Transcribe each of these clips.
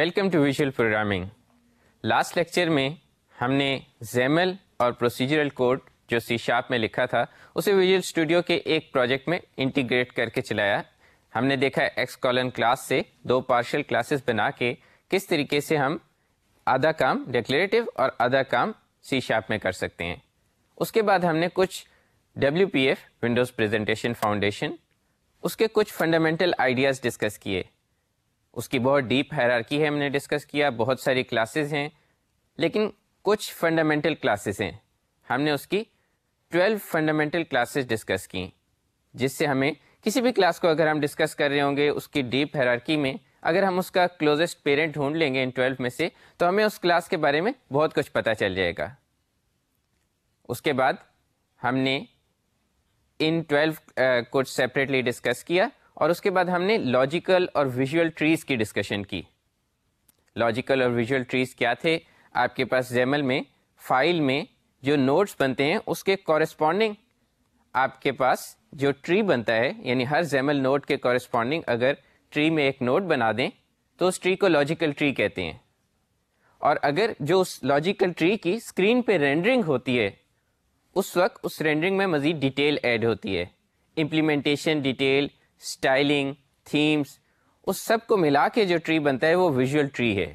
welcome to visual programming last lecture में हमने Gemmell और प्रोसीजरल कोड जो सी शार्प में लिखा था उसे विजुअल स्टूडियो के एक प्रोजेक्ट में इंटीग्रेट करके चलाया हमने देखा एक्स कॉलन क्लास से दो पार्शियल क्लासेस बना के किस तरीके से हम आधा काम डिक्लेरेटिव और आधा काम सी शार्प में कर सकते हैं उसके बाद हमने कुछ W P F windows presentation foundation उसके कुछ फंडामेंटल आइडियाज़ डिस्कस किए उसकी बहुत डीप हैरारकी है हमने डिस्कस किया बहुत सारी क्लासेस हैं लेकिन कुछ फंडामेंटल क्लासेस हैं हमने उसकी ट्वेल्व फंडामेंटल क्लासेस डिस्कस की जिससे हमें किसी भी क्लास को अगर हम डिस्कस कर रहे होंगे उसकी डीप हैरारकी में अगर हम उसका क्लोजेस्ट पेरेंट ढूंढ लेंगे इन ट्वेल्व में से तो हमें उस क्लास के बारे में बहुत कुछ पता चल जाएगा उसके बाद हमने इन ट्वेल्व uh, कुछ सेपरेटली डिस्कस किया और उसके बाद हमने लॉजिकल और विजुअल ट्रीज़ की डिस्कशन की लॉजिकल और विजुअल ट्रीज़ क्या थे आपके पास जेमल में फाइल में जो नोट्स बनते हैं उसके कॉरेस्पॉन्डिंग आपके पास जो ट्री बनता है यानी हर जेमल नोट के कॉरेस्पॉन्डिंग अगर ट्री में एक नोट बना दें तो उस ट्री को लॉजिकल ट्री कहते हैं और अगर जो उस लॉजिकल ट्री की स्क्रीन पे रेंडरिंग होती है उस वक्त उस रेंडरिंग में मज़ीद डिटेल ऐड होती है इम्प्लीमेंटेशन डिटेल स्टाइलिंग थीम्स उस सब को मिला के जो ट्री बनता है वो विजुअल ट्री है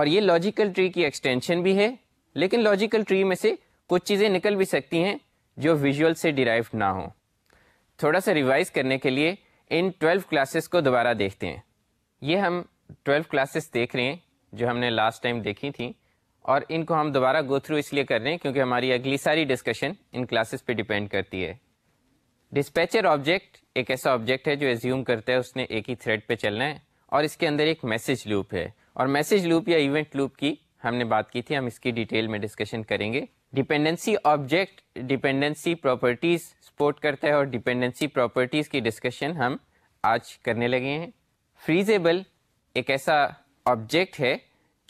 और ये लॉजिकल ट्री की एक्सटेंशन भी है लेकिन लॉजिकल ट्री में से कुछ चीज़ें निकल भी सकती हैं जो विजुअल से डिराइव ना हों थोड़ा सा रिवाइज करने के लिए इन ट्वेल्व क्लासेस को दोबारा देखते हैं ये हम ट्वेल्व क्लासेस देख रहे हैं जो हमने लास्ट टाइम देखी थी और इनको हम दोबारा गो थ्रू इसलिए कर रहे हैं क्योंकि हमारी अगली सारी डिस्कशन इन क्लासेस पे डिपेंड करती है डिस्पैचर ऑब्जेक्ट एक ऐसा ऑब्जेक्ट है जो एज्यूम करता है उसने एक ही थ्रेड पे चलना है और इसके अंदर एक मैसेज लूप है और मैसेज लूप या इवेंट लूप की हमने बात की थी हम इसकी डिटेल में डिस्कशन करेंगे dependency object dependency properties support करता है और डिपेंडेंसी प्रॉपर्टीज़ की डिस्कशन हम आज करने लगे हैं फ्रीजेबल एक ऐसा ऑब्जेक्ट है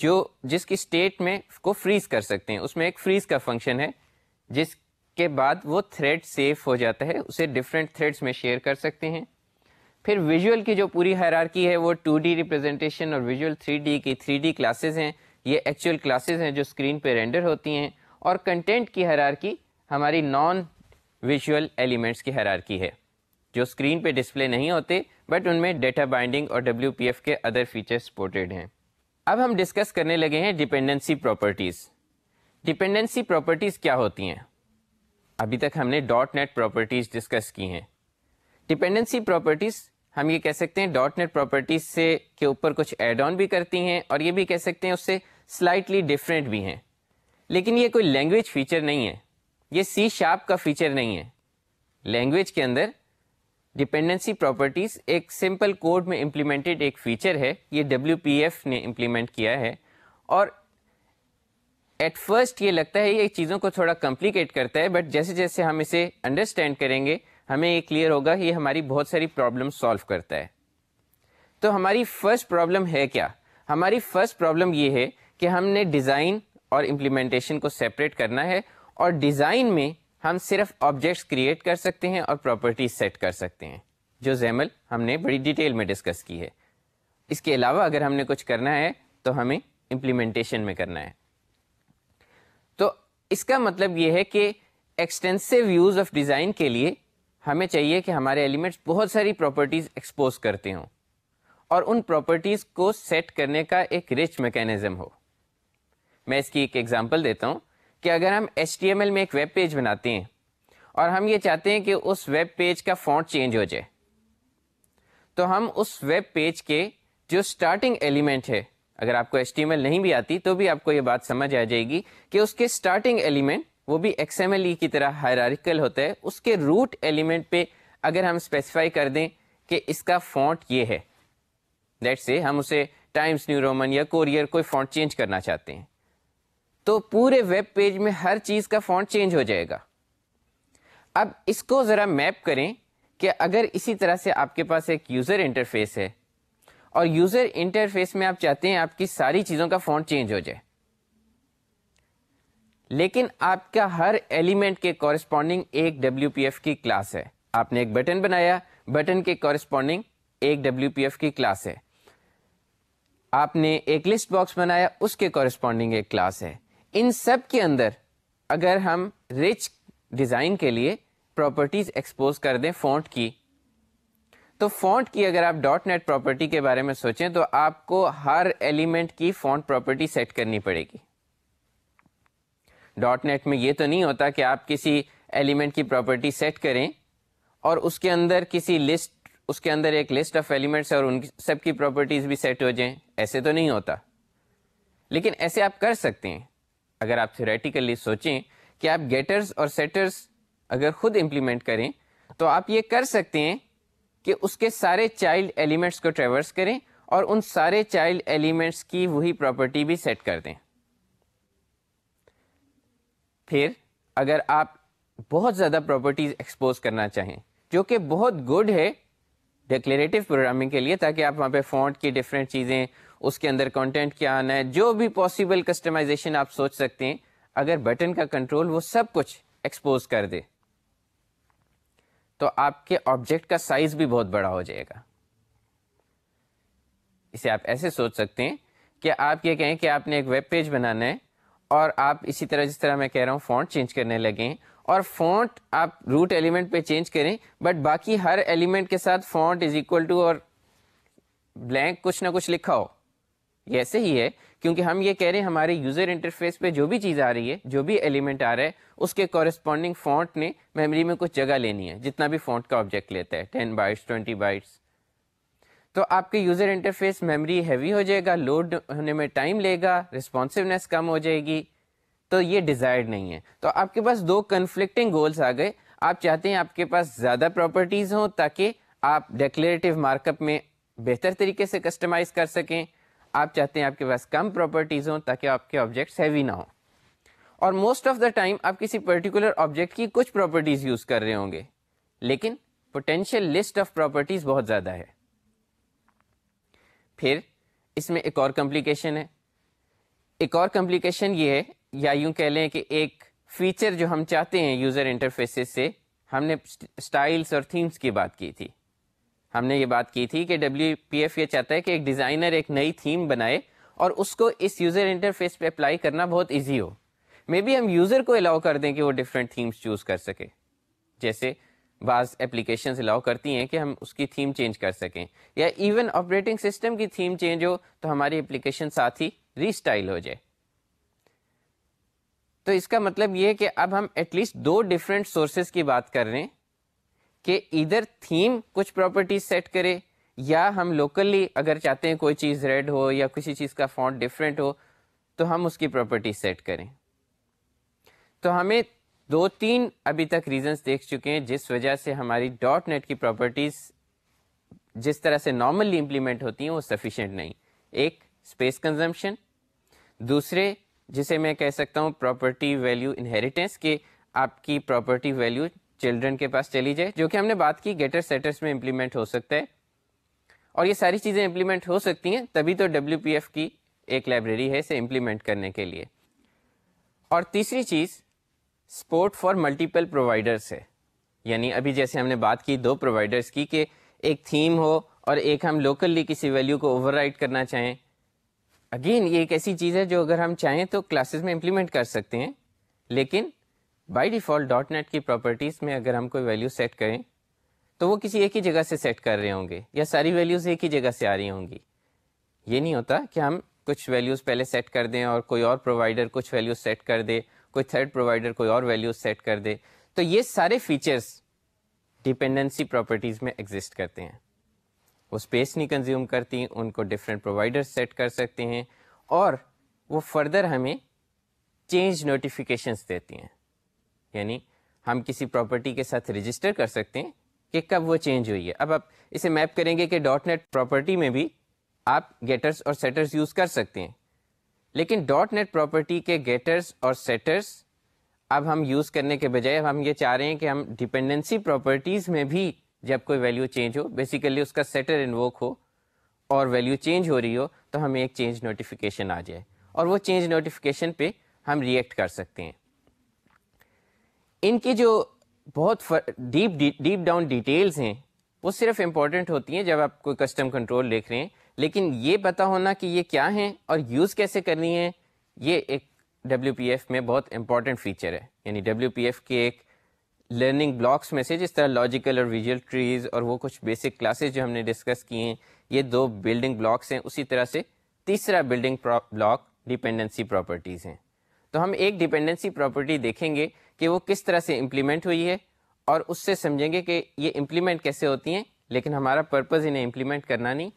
जो जिसकी स्टेट में को फ्रीज़ कर सकते हैं उसमें एक फ्रीज़ का फंक्शन है जिस के बाद वो थ्रेड सेव हो जाता है उसे डिफरेंट थ्रेड्स में शेयर कर सकते हैं फिर विजुअल की जो पूरी हैरारकी है वो टू डी रिप्रेजेंटेशन और विजुअल थ्री डी की थ्री डी क्लासेज हैं ये एक्चुअल क्लासेज हैं जो स्क्रीन पे रेंडर होती हैं और कंटेंट की हैरारकी हमारी नॉन विजुअल एलिमेंट्स की हैरारकी है जो स्क्रीन पे डिस्प्ले नहीं होते बट उनमें डेटा बाइंडिंग और डब्ल्यू के अदर फीचर्स सपोर्टेड हैं अब हम डिस्कस करने लगे हैं डिपेंडेंसी प्रॉपर्टीज़ डिपेंडेंसी प्रॉपर्टीज़ क्या होती हैं अभी तक हमने डॉट नेट प्रॉपर्टीज़ डिस्कस की हैं डिपेंडेंसी प्रॉपर्टीज़ हम ये कह सकते हैं डॉट नेट प्रॉपर्टीज़ से के ऊपर कुछ एड ऑन भी करती हैं और ये भी कह सकते हैं उससे स्लाइटली डिफरेंट भी हैं लेकिन ये कोई लैंग्वेज फीचर नहीं है ये सी शार्प का फीचर नहीं है लैंग्वेज के अंदर डिपेंडेंसी प्रॉपर्टीज़ एक सिंपल कोड में इम्प्लीमेंटेड एक फीचर है ये डब्ल्यू ने इम्प्लीमेंट किया है और एट फर्स्ट ये लगता है ये चीज़ों को थोड़ा कॉम्प्लिकेट करता है बट जैसे जैसे हम इसे अंडरस्टैंड करेंगे हमें ये क्लियर होगा ये हमारी बहुत सारी प्रॉब्लम सॉल्व करता है तो हमारी फर्स्ट प्रॉब्लम है क्या हमारी फर्स्ट प्रॉब्लम ये है कि हमने डिज़ाइन और इम्प्लीमेंटेशन को सेपरेट करना है और डिज़ाइन में हम सिर्फ ऑब्जेक्ट्स क्रिएट कर सकते हैं और प्रॉपर्टी सेट कर सकते हैं जो जैमल हमने बड़ी डिटेल में डिस्कस की है इसके अलावा अगर हमने कुछ करना है तो हमें इम्प्लीमेंटेशन में करना है इसका मतलब ये है कि एक्सटेंसिव यूज़ ऑफ डिज़ाइन के लिए हमें चाहिए कि हमारे एलिमेंट्स बहुत सारी प्रॉपर्टीज़ एक्सपोज करते हों और उन प्रॉपर्टीज़ को सेट करने का एक रिच मैकेनिज़्म हो मैं इसकी एक एग्जांपल देता हूँ कि अगर हम एच में एक वेब पेज बनाते हैं और हम ये चाहते हैं कि उस वेब पेज का फॉन्ट चेंज हो जाए तो हम उस वेब पेज के जो स्टार्टिंग एलिमेंट है अगर आपको एच नहीं भी आती तो भी आपको ये बात समझ आ जाएगी कि उसके स्टार्टिंग एलिमेंट वो भी एक्स e की तरह हायरारिकल होता है उसके रूट एलिमेंट पे अगर हम स्पेसिफाई कर दें कि इसका फॉन्ट ये है लेट से हम उसे टाइम्स न्यू रोमन या कोरियर कोई फॉन्ट चेंज करना चाहते हैं तो पूरे वेब पेज में हर चीज़ का फॉन्ट चेंज हो जाएगा अब इसको ज़रा मैप करें कि अगर इसी तरह से आपके पास एक यूज़र इंटरफेस है और यूजर इंटरफेस में आप चाहते हैं आपकी सारी चीज़ों का फॉन्ट चेंज हो जाए लेकिन आपका हर एलिमेंट के कॉरस्पॉन्डिंग एक डब्ल्यू की क्लास है आपने एक बटन बनाया बटन के कॉरस्पॉन्डिंग एक डब्ल्यू की क्लास है आपने एक लिस्ट बॉक्स बनाया उसके कॉरस्पॉन्डिंग एक क्लास है इन सब के अंदर अगर हम रिच डिज़ाइन के लिए प्रॉपर्टीज़ एक्सपोज कर दें फॉन्ट की तो फॉन्ट की अगर आप डॉट नेट प्रॉपर्टी के बारे में सोचें तो आपको हर एलिमेंट की फॉन्ट प्रॉपर्टी सेट करनी पड़ेगी डॉट नेट में ये तो नहीं होता कि आप किसी एलिमेंट की प्रॉपर्टी सेट करें और उसके अंदर किसी लिस्ट उसके अंदर एक लिस्ट ऑफ एलिमेंट्स और उन सब की प्रॉपर्टीज़ भी सेट हो जाएं ऐसे तो नहीं होता लेकिन ऐसे आप कर सकते हैं अगर आप थ्योरेटिकली सोचें कि आप गेटर्स और सेटर्स अगर ख़ुद इम्प्लीमेंट करें तो आप ये कर सकते हैं कि उसके सारे चाइल्ड एलिमेंट्स को ट्रेवर्स करें और उन सारे चाइल्ड एलिमेंट्स की वही प्रॉपर्टी भी सेट कर दें फिर अगर आप बहुत ज़्यादा प्रॉपर्टीज़ एक्सपोज करना चाहें जो कि बहुत गुड है डिक्लेरेटिव प्रोग्रामिंग के लिए ताकि आप वहाँ पे फॉन्ट की डिफरेंट चीज़ें उसके अंदर कंटेंट क्या आना है जो भी पॉसिबल कस्टमाइजेशन आप सोच सकते हैं अगर बटन का कंट्रोल वो सब कुछ एक्सपोज कर दे तो आपके ऑब्जेक्ट का साइज भी बहुत बड़ा हो जाएगा इसे आप ऐसे सोच सकते हैं कि आप ये कहें कि आपने एक वेब पेज बनाना है और आप इसी तरह जिस तरह मैं कह रहा हूँ फॉन्ट चेंज करने लगे हैं और फॉन्ट आप रूट एलिमेंट पे चेंज करें बट बाकी हर एलिमेंट के साथ फॉन्ट इज इक्वल टू और ब्लैंक कुछ ना कुछ लिखा हो ये ऐसे ही है क्योंकि हम ये कह रहे हैं हमारे यूज़र इंटरफेस पे जो भी चीज़ आ रही है जो भी एलिमेंट आ रहा है उसके कॉरस्पॉन्डिंग फॉन्ट ने मेमोरी में कुछ जगह लेनी है जितना भी फॉन्ट का ऑब्जेक्ट लेता है टेन बाइट्स ट्वेंटी बाइट्स तो आपके यूज़र इंटरफेस मेमोरी हैवी हो जाएगा लोड होने में टाइम लेगा रिस्पॉन्सिवनेस कम हो जाएगी तो ये डिज़ायर्ड नहीं है तो आपके पास दो कन्फ्लिक्टिंग गोल्स आ गए आप चाहते हैं आपके पास ज़्यादा प्रॉपर्टीज़ हों ताकि आप डेक्लेरेटिव मार्कअप में बेहतर तरीके से कस्टमाइज़ कर सकें आप चाहते हैं आपके पास कम प्रॉपर्टीज़ हों ताकि आपके ऑब्जेक्ट्स हैवी ना हों और मोस्ट ऑफ द टाइम आप किसी पर्टिकुलर ऑब्जेक्ट की कुछ प्रॉपर्टीज़ यूज़ कर रहे होंगे लेकिन पोटेंशियल लिस्ट ऑफ प्रॉपर्टीज़ बहुत ज़्यादा है फिर इसमें एक और कॉम्प्लिकेशन है एक और कॉम्प्लिकेशन ये है या यूं कह लें कि एक फ़ीचर जो हम चाहते हैं यूज़र इंटरफेसेस से हमने स्टाइल्स और थीम्स की बात की थी हमने ये बात की थी कि डब्ल्यू पी एफ ये चाहता है कि एक डिज़ाइनर एक नई थीम बनाए और उसको इस यूज़र इंटरफेस पे अप्लाई करना बहुत इजी हो मे बी हम यूज़र को अलाउ कर दें कि वो डिफरेंट थीम्स चूज़ कर सके जैसे बाज़ एप्लीकेशन अलाउ करती हैं कि हम उसकी थीम चेंज कर सकें या इवन ऑपरेटिंग सिस्टम की थीम चेंज हो तो हमारी एप्लीकेशन साथ ही रीस्टाइल हो जाए तो इसका मतलब ये है कि अब हम एटलीस्ट दो डिफरेंट सोर्सेज की बात कर रहे हैं कि इधर थीम कुछ प्रॉपर्टीज सेट करे या हम लोकली अगर चाहते हैं कोई चीज़ रेड हो या किसी चीज़ का फॉन्ट डिफरेंट हो तो हम उसकी प्रॉपर्टी सेट करें तो हमें दो तीन अभी तक रीजंस देख चुके हैं जिस वजह से हमारी डॉट नेट की प्रॉपर्टीज़ जिस तरह से नॉर्मली इम्प्लीमेंट होती हैं वो सफिशेंट नहीं एक स्पेस कंजम्पशन दूसरे जिसे मैं कह सकता हूँ प्रॉपर्टी वैल्यू इनहेरिटेंस के आपकी प्रॉपर्टी वैल्यू चिल्ड्रेन के पास चली जाए जो कि हमने बात की गेटर सेटर्स में इम्प्लीमेंट हो सकता है और ये सारी चीज़ें इम्प्लीमेंट हो सकती हैं तभी तो डब्ल्यू की एक लाइब्रेरी है इसे इम्प्लीमेंट करने के लिए और तीसरी चीज़ सपोर्ट फॉर मल्टीपल प्रोवाइडर्स है यानी अभी जैसे हमने बात की दो प्रोवाइडर्स की कि एक थीम हो और एक हम लोकली किसी वैल्यू को ओवरराइड करना चाहें अगेन ये एक ऐसी चीज़ है जो अगर हम चाहें तो क्लासेस में इम्प्लीमेंट कर सकते हैं लेकिन बाय डिफ़ॉल्ट डॉट नेट की प्रॉपर्टीज़ में अगर हम कोई वैल्यू सेट करें तो वो किसी एक ही जगह से सेट कर रहे होंगे या सारी वैल्यूज़ एक ही जगह से आ रही होंगी ये नहीं होता कि हम कुछ वैल्यूज़ पहले सेट कर दें और कोई और प्रोवाइडर कुछ वैल्यूज सेट कर दे कोई थर्ड प्रोवाइडर कोई और वैल्यूज सेट कर दे तो ये सारे फीचर्स डिपेंडेंसी प्रॉपर्टीज़ में एग्जिस्ट करते हैं वो स्पेस नहीं कंज्यूम करती उनको डिफरेंट प्रोवाइडर सेट कर सकते हैं और वो फर्दर हमें चेंज नोटिफिकेशंस देती हैं यानी हम किसी प्रॉपर्टी के साथ रजिस्टर कर सकते हैं कि कब वो चेंज हुई है अब आप इसे मैप करेंगे कि डॉट नेट प्रॉपर्टी में भी आप गेटर्स और सेटर्स यूज़ कर सकते हैं लेकिन डॉट नेट प्रॉपर्टी के गेटर्स और सेटर्स अब हम यूज़ करने के बजाय अब हम ये चाह रहे हैं कि हम डिपेंडेंसी प्रॉपर्टीज़ में भी जब कोई वैल्यू चेंज हो बेसिकली उसका सेटर इन्वोक हो और वैल्यू चेंज हो रही हो तो हमें एक चेंज नोटिफिकेशन आ जाए और वो चेंज नोटिफिकेशन पे हम रिएक्ट कर सकते हैं इनकी जो बहुत डीप डीप डाउन डिटेल्स हैं वो सिर्फ इम्पॉर्टेंट होती हैं जब आप कोई कस्टम कंट्रोल देख रहे हैं लेकिन ये पता होना कि ये क्या हैं और यूज़ कैसे करनी है ये एक डब्ल्यू में बहुत इंपॉर्टेंट फीचर है यानी डब्ल्यू के एक लर्निंग ब्लॉक्स में से जिस तरह लॉजिकल और विजुअल ट्रीज और वो कुछ बेसिक क्लासेस जो हमने डिस्कस किए हैं ये दो बिल्डिंग ब्लॉक्स हैं उसी तरह से तीसरा बिल्डिंग ब्लॉक डिपेंडेंसी प्रॉपर्टीज़ हैं तो हम एक डिपेंडेंसी प्रॉपर्टी देखेंगे कि वो किस तरह से इम्प्लीमेंट हुई है और उससे समझेंगे कि ये इम्प्लीमेंट कैसे होती हैं लेकिन हमारा पर्पज़ इन्हें इम्प्लीमेंट करना नहीं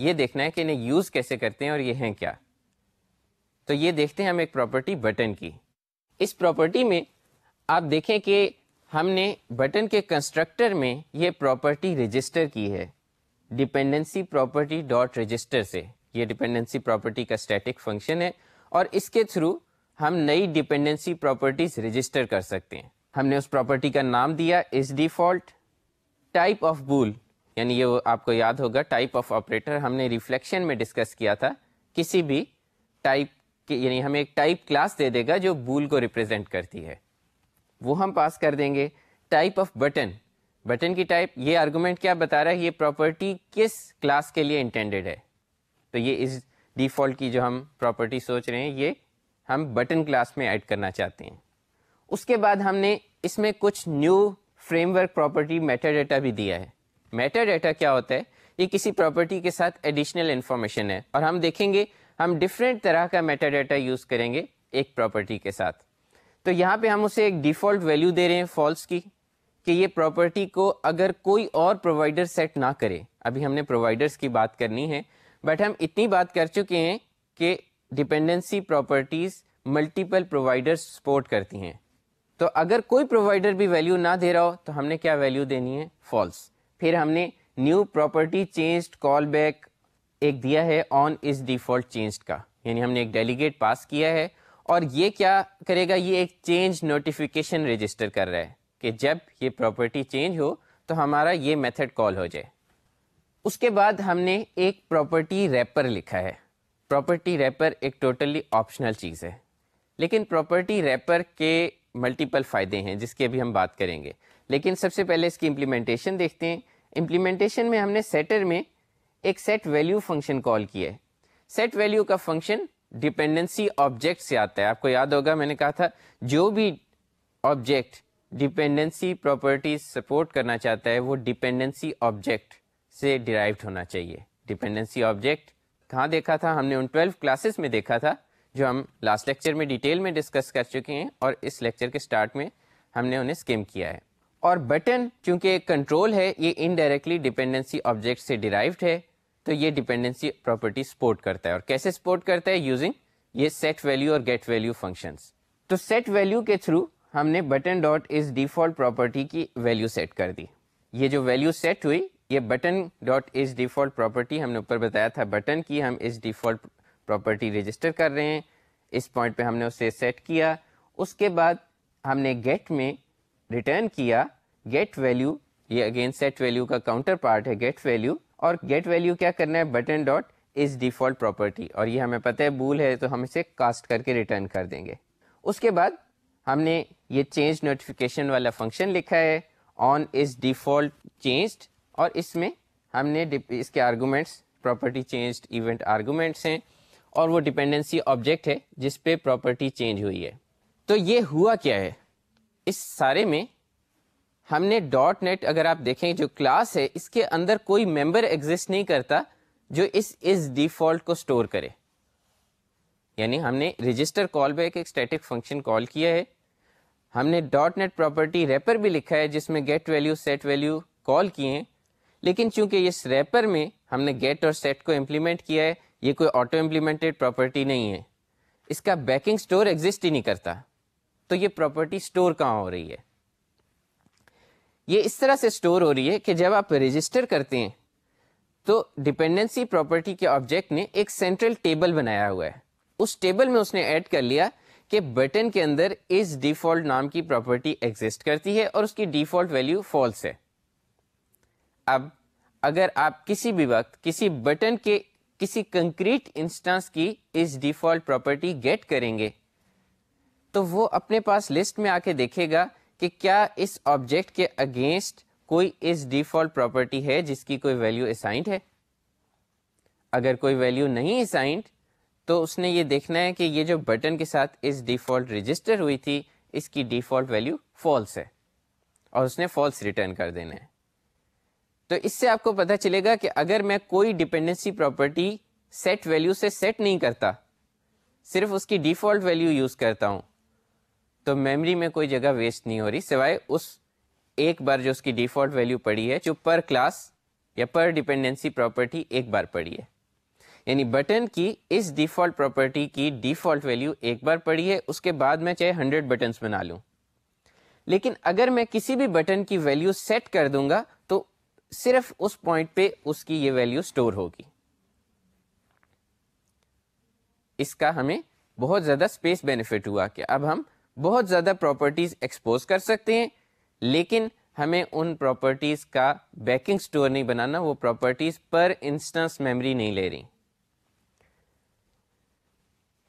ये देखना है कि इन्हें यूज़ कैसे करते हैं और ये हैं क्या तो ये देखते हैं हम एक प्रॉपर्टी बटन की इस प्रॉपर्टी में आप देखें कि हमने बटन के कंस्ट्रक्टर में ये प्रॉपर्टी रजिस्टर की है डिपेंडेंसी प्रॉपर्टी डॉट रजिस्टर से ये डिपेंडेंसी प्रॉपर्टी का स्टैटिक फंक्शन है और इसके थ्रू हम नई डिपेंडेंसी प्रॉपर्टीज रजिस्टर कर सकते हैं हमने उस प्रॉपर्टी का नाम दिया इस डिफॉल्ट टाइप ऑफ बूल यानी ये आपको याद होगा टाइप ऑफ ऑपरेटर हमने रिफ्लेक्शन में डिस्कस किया था किसी भी टाइप के यानी हमें एक टाइप क्लास दे देगा जो बूल को रिप्रेजेंट करती है वो हम पास कर देंगे टाइप ऑफ बटन बटन की टाइप ये आर्गूमेंट क्या बता रहा है ये प्रॉपर्टी किस क्लास के लिए इंटेंडेड है तो ये इस डिफ़ॉल्ट की जो हम प्रॉपर्टी सोच रहे हैं ये हम बटन क्लास में ऐड करना चाहते हैं उसके बाद हमने इसमें कुछ new framework property metadata भी दिया है मेटा डाटा क्या होता है ये किसी प्रॉपर्टी के साथ एडिशनल इन्फॉर्मेशन है और हम देखेंगे हम डिफरेंट तरह का मेटा डाटा यूज़ करेंगे एक प्रॉपर्टी के साथ तो यहाँ पे हम उसे एक डिफ़ॉल्ट वैल्यू दे रहे हैं फॉल्स की कि ये प्रॉपर्टी को अगर कोई और प्रोवाइडर सेट ना करे अभी हमने प्रोवाइडर्स की बात करनी है बट हम इतनी बात कर चुके हैं कि dependency properties multiple provider support करती हैं तो अगर कोई प्रोवाइडर भी वैल्यू ना दे रहा हो तो हमने क्या वैल्यू देनी है फॉल्स फिर हमने new property change callback एक दिया है ऑन इस डिफॉल्ट चेंज का यानी हमने एक डेलीगेट पास किया है और ये क्या करेगा ये एक चेंज नोटिफिकेशन रजिस्टर कर रहा है कि जब ये प्रॉपर्टी चेंज हो तो हमारा ये मेथड कॉल हो जाए उसके बाद हमने एक प्रॉपर्टी रैपर लिखा है प्रॉपर्टी रैपर एक टोटली ऑप्शनल चीज़ है लेकिन प्रॉपर्टी रैपर के मल्टीपल फ़ायदे हैं जिसकी अभी हम बात करेंगे लेकिन सबसे पहले इसकी इम्प्लीमेंटेशन देखते हैं इम्प्लीमेंटेशन में हमने सेटर में एक सेट वैल्यू फंक्शन कॉल किया है सेट वैल्यू का फंक्शन डिपेंडेंसी ऑब्जेक्ट से आता है आपको याद होगा मैंने कहा था जो भी ऑब्जेक्ट डिपेंडेंसी प्रॉपर्टी सपोर्ट करना चाहता है वो डिपेंडेंसी ऑब्जेक्ट से डिराइव्ड होना चाहिए डिपेंडेंसी ऑब्जेक्ट कहाँ देखा था हमने उन ट्वेल्व क्लासेस में देखा था जो हम लास्ट लेक्चर में डिटेल में डिस्कस कर चुके हैं और इस लेक्चर के स्टार्ट में हमने उन्हें स्किम किया है और बटन चूंकि एक कंट्रोल है ये इनडायरेक्टली डिपेंडेंसी ऑब्जेक्ट से डिराइव्ड है तो ये डिपेंडेंसी प्रॉपर्टी सपोर्ट करता है और कैसे सपोर्ट करता है यूजिंग ये सेट वैल्यू और गेट वैल्यू फंक्शंस तो सेट वैल्यू के थ्रू हमने button dot is default property की वैल्यू सेट कर दी ये जो वैल्यू सेट हुई ये button dot is default property हमने ऊपर बताया था बटन की हम इस डिफ़ॉल्ट प्रॉपर्टी रजिस्टर कर रहे हैं इस पॉइंट पे हमने उसे सेट किया उसके बाद हमने गेट में रिटर्न किया गेट वैल्यू ये अगेन सेट वैल्यू का काउंटर पार्ट है गेट वैल्यू और गेट वैल्यू क्या करना है button dot is default property और ये हमें पता है बूल है तो हम इसे कास्ट करके रिटर्न कर देंगे उसके बाद हमने ये चेंज नोटिफिकेशन वाला फंक्शन लिखा है ऑन इज डिफ़ॉल्ट चेंज्ड और इसमें हमने इसके arguments property changed event arguments हैं और वो डिपेंडेंसी ऑब्जेक्ट है जिस पे प्रॉपर्टी चेंज हुई है तो ये हुआ क्या है इस सारे में हमने डॉट नेट अगर आप देखें जो क्लास है इसके अंदर कोई मेंबर एग्जिस्ट नहीं करता जो इस इस डिफॉल्ट को स्टोर करे यानी हमने रजिस्टर कॉल बैक एक स्टैटिक फंक्शन कॉल किया है हमने डॉट नेट प्रॉपर्टी रेपर भी लिखा है जिसमें get value set value call किए हैं लेकिन चूंकि इस रैपर में हमने गेट और सेट को इम्प्लीमेंट किया है ये कोई ऑटो इम्प्लीमेंटेड प्रॉपर्टी नहीं है इसका बैकिंग स्टोर एग्जिस्ट ही नहीं करता तो ये प्रॉपर्टी स्टोर कहाँ हो रही है ये इस तरह से स्टोर हो रही है कि जब आप रजिस्टर करते हैं तो डिपेंडेंसी प्रॉपर्टी के ऑब्जेक्ट ने एक सेंट्रल टेबल बनाया हुआ है उस टेबल में उसने ऐड कर लिया कि बटन के अंदर इस डिफ़ॉल्ट नाम की प्रॉपर्टी एग्जिस्ट करती है और उसकी डिफ़ॉल्ट वैल्यू फॉल्स है अब अगर आप किसी भी वक्त किसी बटन के किसी कंक्रीट इंस्टेंस की इस डिफ़ॉल्ट प्रॉपर्टी गेट करेंगे तो वो अपने पास लिस्ट में आके देखेगा कि क्या इस ऑब्जेक्ट के अगेंस्ट कोई इस डिफ़ॉल्ट प्रॉपर्टी है जिसकी कोई वैल्यू असाइंड है अगर कोई वैल्यू नहीं असाइंड तो उसने ये देखना है कि ये जो बटन के साथ इस डिफ़ॉल्ट रजिस्टर हुई थी इसकी डिफ़ॉल्ट वैल्यू फॉल्स है और उसने फॉल्स रिटर्न कर देना है तो इससे आपको पता चलेगा कि अगर मैं कोई डिपेंडेंसी प्रॉपर्टी सेट वैल्यू से सेट नहीं करता सिर्फ उसकी डिफ़ॉल्ट वैल्यू यूज़ करता हूँ तो मेमोरी में कोई जगह वेस्ट नहीं हो रही सिवाय उस एक बार जो उसकी डिफ़ॉल्ट वैल्यू पड़ी है जो पर क्लास या पर डिपेंडेंसी प्रॉपर्टी एक बार पड़ी है यानी बटन की इस डिफ़ॉल्ट प्रॉपर्टी की डिफ़ॉल्ट वैल्यू एक बार पड़ी है उसके बाद मैं चाहे हंड्रेड बटन्स बना लूँ लेकिन अगर मैं किसी भी बटन की वैल्यू सेट कर दूंगा सिर्फ उस पॉइंट पे उसकी ये वैल्यू स्टोर होगी इसका हमें बहुत ज़्यादा स्पेस बेनिफिट हुआ कि अब हम बहुत ज़्यादा प्रॉपर्टीज़ एक्सपोज कर सकते हैं लेकिन हमें उन प्रॉपर्टीज़ का बैकिंग स्टोर नहीं बनाना वो प्रॉपर्टीज़ पर इंस्टेंस मेमोरी नहीं ले रही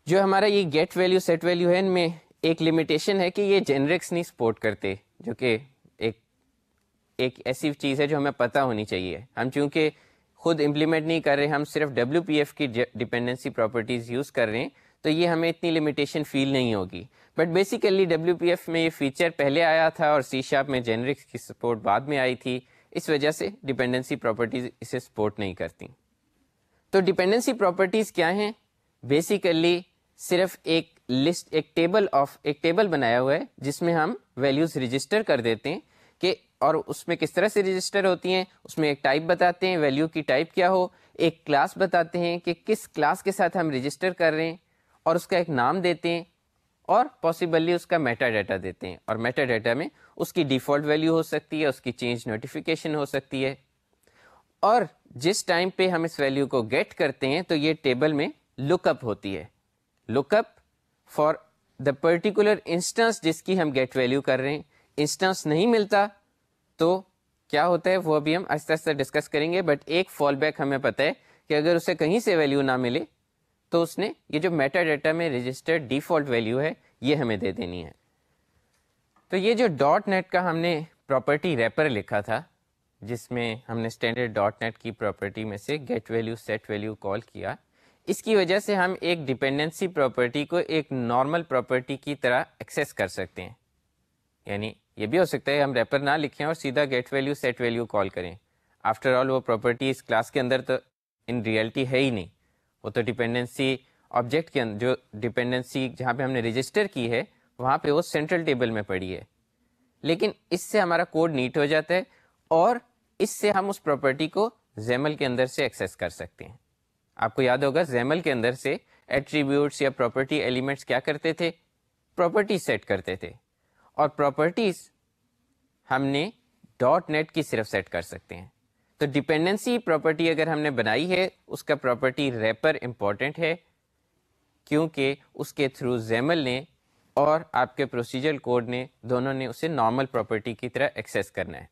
जो हमारा ये गेट वैल्यू सेट वैल्यू है इनमें एक लिमिटेशन है कि ये जेनरिक्स नहीं सपोर्ट करते जो कि एक ऐसी चीज़ है जो हमें पता होनी चाहिए हम चूँकि खुद इम्प्लीमेंट नहीं कर रहे हम सिर्फ डब्ल्यू पी एफ़ की डिपेंडेंसी प्रॉपर्टीज़ यूज़ कर रहे हैं तो ये हमें इतनी लिमिटेशन फील नहीं होगी but basically W P F में ये फीचर पहले आया था और सी शार्प में जेनरिक्स की सपोर्ट बाद में आई थी इस वजह से डिपेंडेंसी प्रॉपर्टीज़ इसे सपोर्ट नहीं करती तो डिपेंडेंसी प्रॉपर्टीज़ क्या हैं बेसिकली सिर्फ एक लिस्ट एक टेबल ऑफ एक टेबल बनाया हुआ है जिसमें हम वैल्यूज़ रजिस्टर कर देते हैं कि और उसमें किस तरह से रजिस्टर होती हैं उसमें एक टाइप बताते हैं वैल्यू की टाइप क्या हो एक क्लास बताते हैं कि किस क्लास के साथ हम रजिस्टर कर रहे हैं और उसका एक नाम देते हैं और पॉसिबली उसका मेटा डाटा देते हैं और मेटा डाटा में उसकी डिफ़ॉल्ट वैल्यू हो सकती है उसकी चेंज नोटिफिकेशन हो सकती है और जिस टाइम पे हम इस वैल्यू को गेट करते हैं तो ये टेबल में लुकअप होती है lookup for the particular instance जिसकी हम गेट वैल्यू कर रहे हैं इंस्टेंस नहीं मिलता तो क्या होता है वो अभी हम आस्ते आस्ते डिस्कस करेंगे बट एक फॉल बैक हमें पता है कि अगर उसे कहीं से वैल्यू ना मिले तो उसने ये जो मेटा डाटा में रजिस्टर्ड डिफ़ॉल्ट वैल्यू है ये हमें दे देनी है तो ये जो डॉट नेट का हमने प्रॉपर्टी रैपर लिखा था जिसमें हमने स्टैंडर्ड डॉट नेट की प्रॉपर्टी में से get value set value call किया इसकी वजह से हम एक डिपेंडेंसी प्रॉपर्टी को एक नॉर्मल प्रॉपर्टी की तरह एक्सेस कर सकते हैं यानी ये भी हो सकता है हम रेपर ना लिखें और सीधा get value set value call करें आफ्टर ऑल वो प्रॉपर्टी इस क्लास के अंदर तो इन रियलिटी है ही नहीं वो तो डिपेंडेंसी ऑब्जेक्ट के जो डिपेंडेंसी जहाँ पे हमने रजिस्टर की है वहाँ पे वो सेंट्रल टेबल में पड़ी है लेकिन इससे हमारा कोड नीट हो जाता है और इससे हम उस प्रॉपर्टी को जैमल के अंदर से एक्सेस कर सकते हैं आपको याद होगा जैमल के अंदर से एट्रीब्यूट्स या प्रॉपर्टी एलिमेंट्स क्या करते थे प्रॉपर्टी सेट करते थे और प्रॉपर्टीज़ हमने डॉट नेट की सिर्फ सेट कर सकते हैं तो डिपेंडेंसी प्रॉपर्टी अगर हमने बनाई है उसका प्रॉपर्टी रैपर इम्पॉर्टेंट है क्योंकि उसके थ्रू जेमल ने और आपके प्रोसीजर कोड ने दोनों ने उसे नॉर्मल प्रॉपर्टी की तरह एक्सेस करना है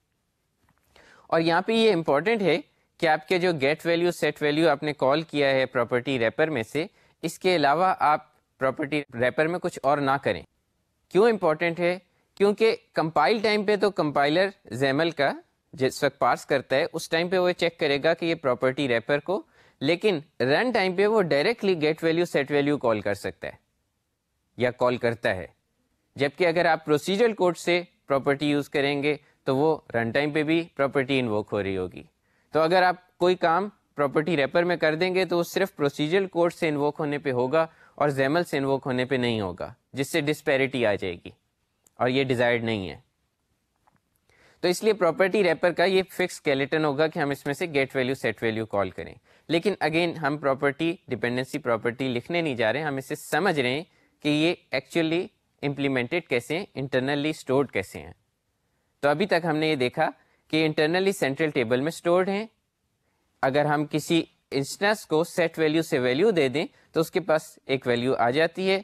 और यहाँ पे ये इम्पॉर्टेंट है कि आपके जो गेट वैल्यू सेट वैल्यू आपने कॉल किया है प्रॉपर्टी रैपर में से इसके अलावा आप प्रॉपर्टी रैपर में कुछ और ना करें क्यों इम्पॉर्टेंट है क्योंकि कंपाइल टाइम पे तो कंपाइलर जैमल का जिस वक्त पास करता है उस टाइम पे वो चेक करेगा कि ये प्रॉपर्टी रेपर को लेकिन रन टाइम पे वो directly get value set value call कर सकता है या कॉल करता है जबकि अगर आप प्रोसीजर कोड से प्रॉपर्टी यूज़ करेंगे तो वो रन टाइम पे भी प्रॉपर्टी इन्वोक हो रही होगी तो अगर आप कोई काम प्रॉपर्टी रेपर में कर देंगे तो वो सिर्फ प्रोसीजर कोड से इन्वोक होने पे होगा और जैमल से इन्वोक होने पे नहीं होगा जिससे डिस्पैरिटी आ जाएगी और ये डिज़ायर्ड नहीं है तो इसलिए प्रॉपर्टी रेपर का ये फिक्स कैलेटन होगा कि हम इसमें से get value set value call करें लेकिन अगेन हम प्रॉपर्टी डिपेंडेंसी प्रॉपर्टी लिखने नहीं जा रहे हम इसे समझ रहे हैं कि ये एक्चुअली इम्प्लीमेंटेड कैसे हैं इंटरनली स्टोर्ड कैसे हैं तो अभी तक हमने ये देखा कि इंटरनली सेंट्रल टेबल में स्टोर्ड हैं अगर हम किसी इंस्टेंस को सेट वैल्यू से वैल्यू दे दें तो उसके पास एक वैल्यू आ जाती है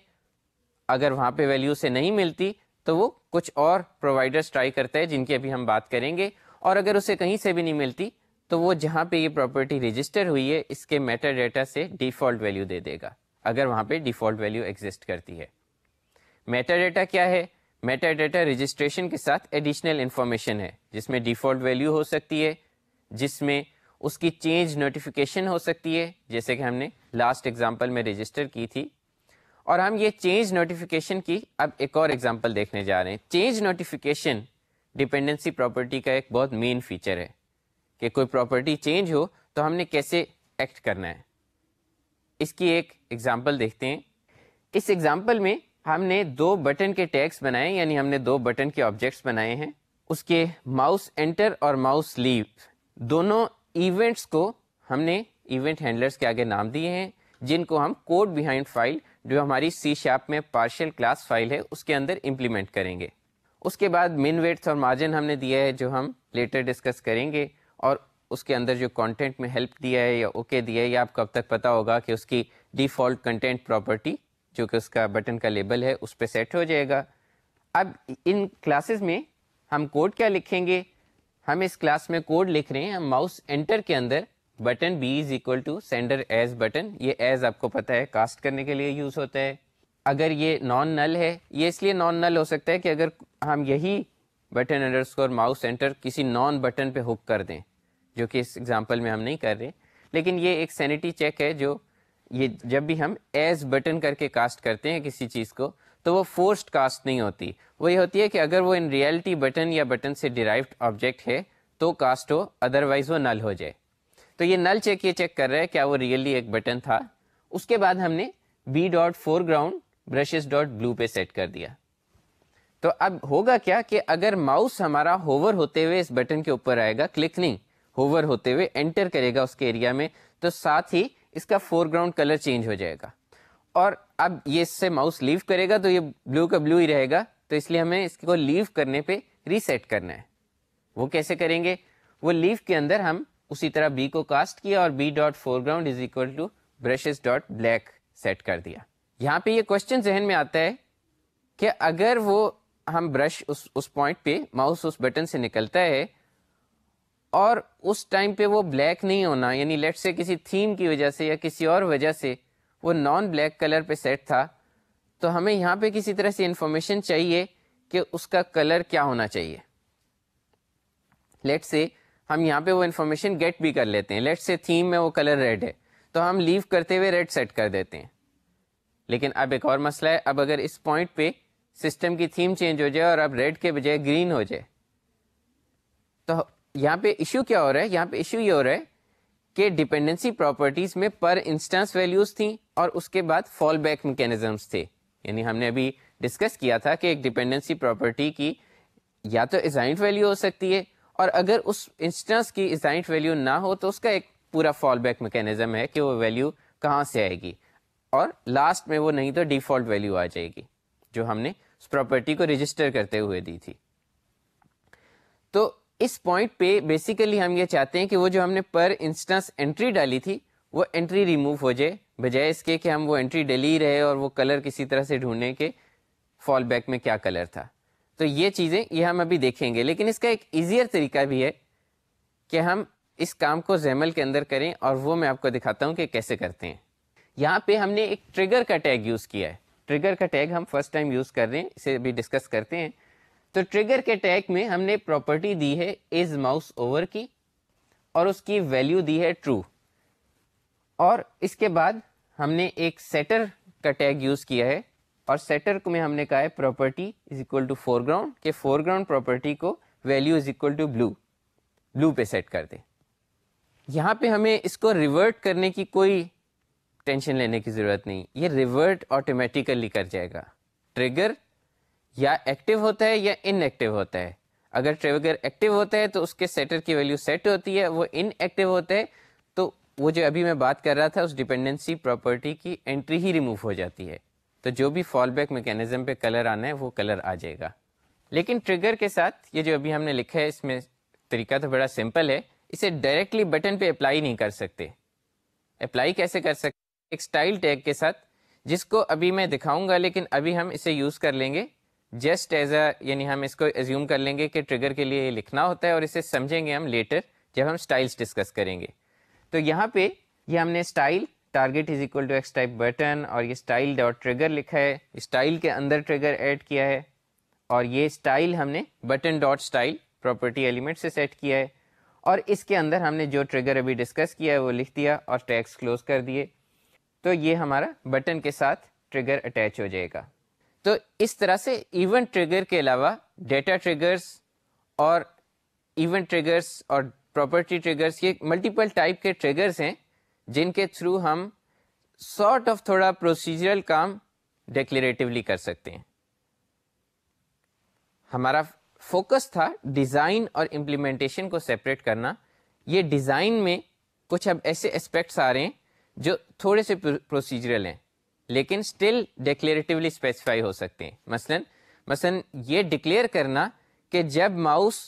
अगर वहाँ पे वैल्यू से नहीं मिलती तो वो कुछ और प्रोवाइडर्स ट्राई करता है जिनकी अभी हम बात करेंगे और अगर उसे कहीं से भी नहीं मिलती तो वो जहाँ पे ये प्रॉपर्टी रजिस्टर हुई है इसके मेटर डेटा से डिफ़ॉल्ट वैल्यू दे देगा अगर वहाँ पे डिफ़ॉल्ट वैल्यू एग्जिस्ट करती है मेटर डेटा क्या है मेटर डेटा रजिस्ट्रेशन के साथ एडिशनल इन्फॉर्मेशन है जिसमें डिफ़ॉल्ट वैल्यू हो सकती है जिसमें उसकी चेंज नोटिफिकेशन हो सकती है जैसे कि हमने लास्ट एग्जाम्पल में रजिस्टर की थी और हम ये चेंज नोटिफिकेशन की अब एक और एग्जाम्पल देखने जा रहे हैं चेंज नोटिफिकेशन डिपेंडेंसी प्रॉपर्टी का एक बहुत मेन फीचर है कि कोई प्रॉपर्टी चेंज हो तो हमने कैसे एक्ट करना है इसकी एक एग्जाम्पल देखते हैं इस एग्जाम्पल में हमने दो बटन के टैक्स बनाए यानी हमने दो बटन के ऑब्जेक्ट्स बनाए हैं उसके माउस एंटर और माउस लीव दोनों इवेंट्स को हमने इवेंट हैंडलर्स के आगे नाम दिए हैं जिनको हम कोड बिहाइंड फाइल जो हमारी सी शार्प में पार्शियल क्लास फाइल है उसके अंदर इम्प्लीमेंट करेंगे उसके बाद मिन वेट्स और मार्जिन हमने दिया है जो हम लेटर डिस्कस करेंगे और उसके अंदर जो कंटेंट में हेल्प दिया है या ओके दिया है या आपको अब तक पता होगा कि उसकी डिफ़ॉल्ट कंटेंट प्रॉपर्टी जो कि उसका बटन का लेबल है उस पर सेट हो जाएगा अब इन क्लासेस में हम कोड क्या लिखेंगे हम इस क्लास में कोड लिख रहे हैं हम माउस एंटर के अंदर button B is equal to sender as button ये एज आपको पता है कास्ट करने के लिए यूज़ होता है अगर ये नॉन नल है ये इसलिए नॉन नल हो सकता है कि अगर हम यही button underscore mouse enter किसी नॉन बटन पे हुक कर दें जो कि इस एग्जांपल में हम नहीं कर रहे लेकिन ये एक सैनिटी चेक है जो ये जब भी हम एज बटन करके कास्ट करते हैं किसी चीज़ को तो वो फोर्स्ड कास्ट नहीं होती वो ये होती है कि अगर वो इन रियलिटी बटन या बटन से डिराइव्ड ऑब्जेक्ट है तो कास्ट हो अदरवाइज़ वो नल हो जाए तो ये नल चेक ये चेक कर रहा है क्या वो रियली एक बटन था उसके बाद हमने B dot foreground brushes dot blue पे सेट कर दिया तो अब होगा क्या कि अगर माउस हमारा होवर होते हुए इस बटन के ऊपर आएगा क्लिक नहीं होवर होते हुए एंटर करेगा उसके एरिया में तो साथ ही इसका फोरग्राउंड कलर चेंज हो जाएगा और अब ये इससे माउस लीव करेगा तो ये ब्लू का ब्लू ही रहेगा तो इसलिए हमें इसको लीव करने पे रीसेट करना है वो कैसे करेंगे वो लीव के अंदर हम उसी तरह बी को कास्ट किया और B dot foreground is equal to brushes dot black set कर दिया यहाँ पे ये क्वेश्चन जहन में आता है कि अगर वो हम ब्रश उस उस पॉइंट पे माउस उस बटन से निकलता है और उस टाइम पे वो ब्लैक नहीं होना यानी लेट से किसी थीम की वजह से या किसी और वजह से वो नॉन ब्लैक कलर पे सेट था तो हमें यहाँ पे किसी तरह से इंफॉर्मेशन चाहिए कि उसका कलर क्या होना चाहिए लेट से हम यहाँ पे वो इन्फॉर्मेशन गेट भी कर लेते हैं लेट्स से थीम में वो कलर रेड है तो हम लीव करते हुए रेड सेट कर देते हैं लेकिन अब एक और मसला है अब अगर इस पॉइंट पे सिस्टम की थीम चेंज हो जाए और अब रेड के बजाय ग्रीन हो जाए तो यहाँ पे इशू क्या हो रहा है यहाँ पे इशू ये हो रहा है कि डिपेंडेंसी प्रॉपर्टीज़ में पर इंस्टेंस वैल्यूज़ थी और उसके बाद फॉल बैक मैकेनिज़म्स थे यानी हमने अभी डिस्कस किया था कि एक डिपेंडेंसी प्रॉपर्टी की या तो एजाइंट वैल्यू हो सकती है और अगर उस इंस्टेंस की इजाइंट वैल्यू ना हो तो उसका एक पूरा फॉल बैक मैकेनिज्म है कि वो वैल्यू कहाँ से आएगी और लास्ट में वो नहीं तो डिफ़ॉल्ट वैल्यू आ जाएगी जो हमने उस प्रॉपर्टी को रजिस्टर करते हुए दी थी तो इस पॉइंट पे बेसिकली हम ये चाहते हैं कि वो जो हमने पर इंस्टेंस एंट्री डाली थी वो एंट्री रिमूव हो जाए बजाय इसके कि हम वो एंट्री डेली रहे और वो कलर किसी तरह से ढूंढने के फॉल बैक में क्या कलर था तो ये चीज़ें ये हम अभी देखेंगे लेकिन इसका एक ईजियर तरीका भी है कि हम इस काम को जैमल के अंदर करें और वो मैं आपको दिखाता हूँ कि कैसे करते हैं यहाँ पे हमने एक ट्रिगर का टैग यूज़ किया है ट्रिगर का टैग हम फर्स्ट टाइम यूज़ कर रहे हैं इसे भी डिस्कस करते हैं तो ट्रिगर के टैग में हमने प्रॉपर्टी दी है इज माउस ओवर की और उसकी वैल्यू दी है ट्रू और इसके बाद हमने एक सेटर का टैग यूज़ किया है और सेटर में हमने कहा है property is equal to foreground के फोरग्राउंड प्रॉपर्टी को value is equal to blue blue पे सेट कर दें यहाँ पे हमें इसको रिवर्ट करने की कोई टेंशन लेने की ज़रूरत नहीं ये रिवर्ट ऑटोमेटिकली कर जाएगा ट्रिगर या एक्टिव होता है या इनएक्टिव होता है अगर ट्रिगर एक्टिव होता है तो उसके सेटर की वैल्यू सेट होती है वो इनएक्टिव होते हैं तो वो जो अभी मैं बात कर रहा था उस डिपेंडेंसी प्रॉपर्टी की एंट्री ही रिमूव हो जाती है तो जो भी फॉल बैक मैकेनिज़म पे कलर आना है वो कलर आ जाएगा लेकिन ट्रिगर के साथ ये जो अभी हमने लिखा है इसमें तरीका तो बड़ा सिंपल है इसे डायरेक्टली बटन पे अप्लाई नहीं कर सकते अप्लाई कैसे कर सकते एक स्टाइल टैग के साथ जिसको अभी मैं दिखाऊंगा लेकिन अभी हम इसे यूज़ कर लेंगे जस्ट एज अ यानी हम इसको एज्यूम कर लेंगे कि ट्रिगर के लिए ये लिखना होता है और इसे समझेंगे हम लेटर जब हम स्टाइल्स डिस्कस करेंगे तो यहाँ पे ये यह हमने style target is equal to X type button और ये स्टाइल डॉट ट्रिगर लिखा है स्टाइल के अंदर ट्रिगर ऐड किया है और ये स्टाइल हमने button dot style property element से सेट किया है और इसके अंदर हमने जो ट्रिगर अभी डिस्कस किया है वो लिख दिया और टैक्स क्लोज कर दिए तो ये हमारा बटन के साथ ट्रिगर अटैच हो जाएगा तो इस तरह से इवेंट ट्रिगर के अलावा डेटा ट्रिगर्स और इवेंट ट्रिगर्स और प्रॉपर्टी ट्रिगर्स ये मल्टीपल टाइप के ट्रिगर्स हैं जिनके थ्रू हम सॉर्ट ऑफ थोड़ा प्रोसीजरल काम डिक्लेरेटिवली कर सकते हैं हमारा फोकस था डिज़ाइन और इम्प्लीमेंटेशन को सेपरेट करना ये डिज़ाइन में कुछ अब ऐसे एस्पेक्ट्स आ रहे हैं जो थोड़े से प्रोसीजरल हैं लेकिन स्टिल डिक्लेरेटिवली स्पेसिफाई हो सकते हैं मसलन मसलन ये डिक्लेयर करना कि जब माउस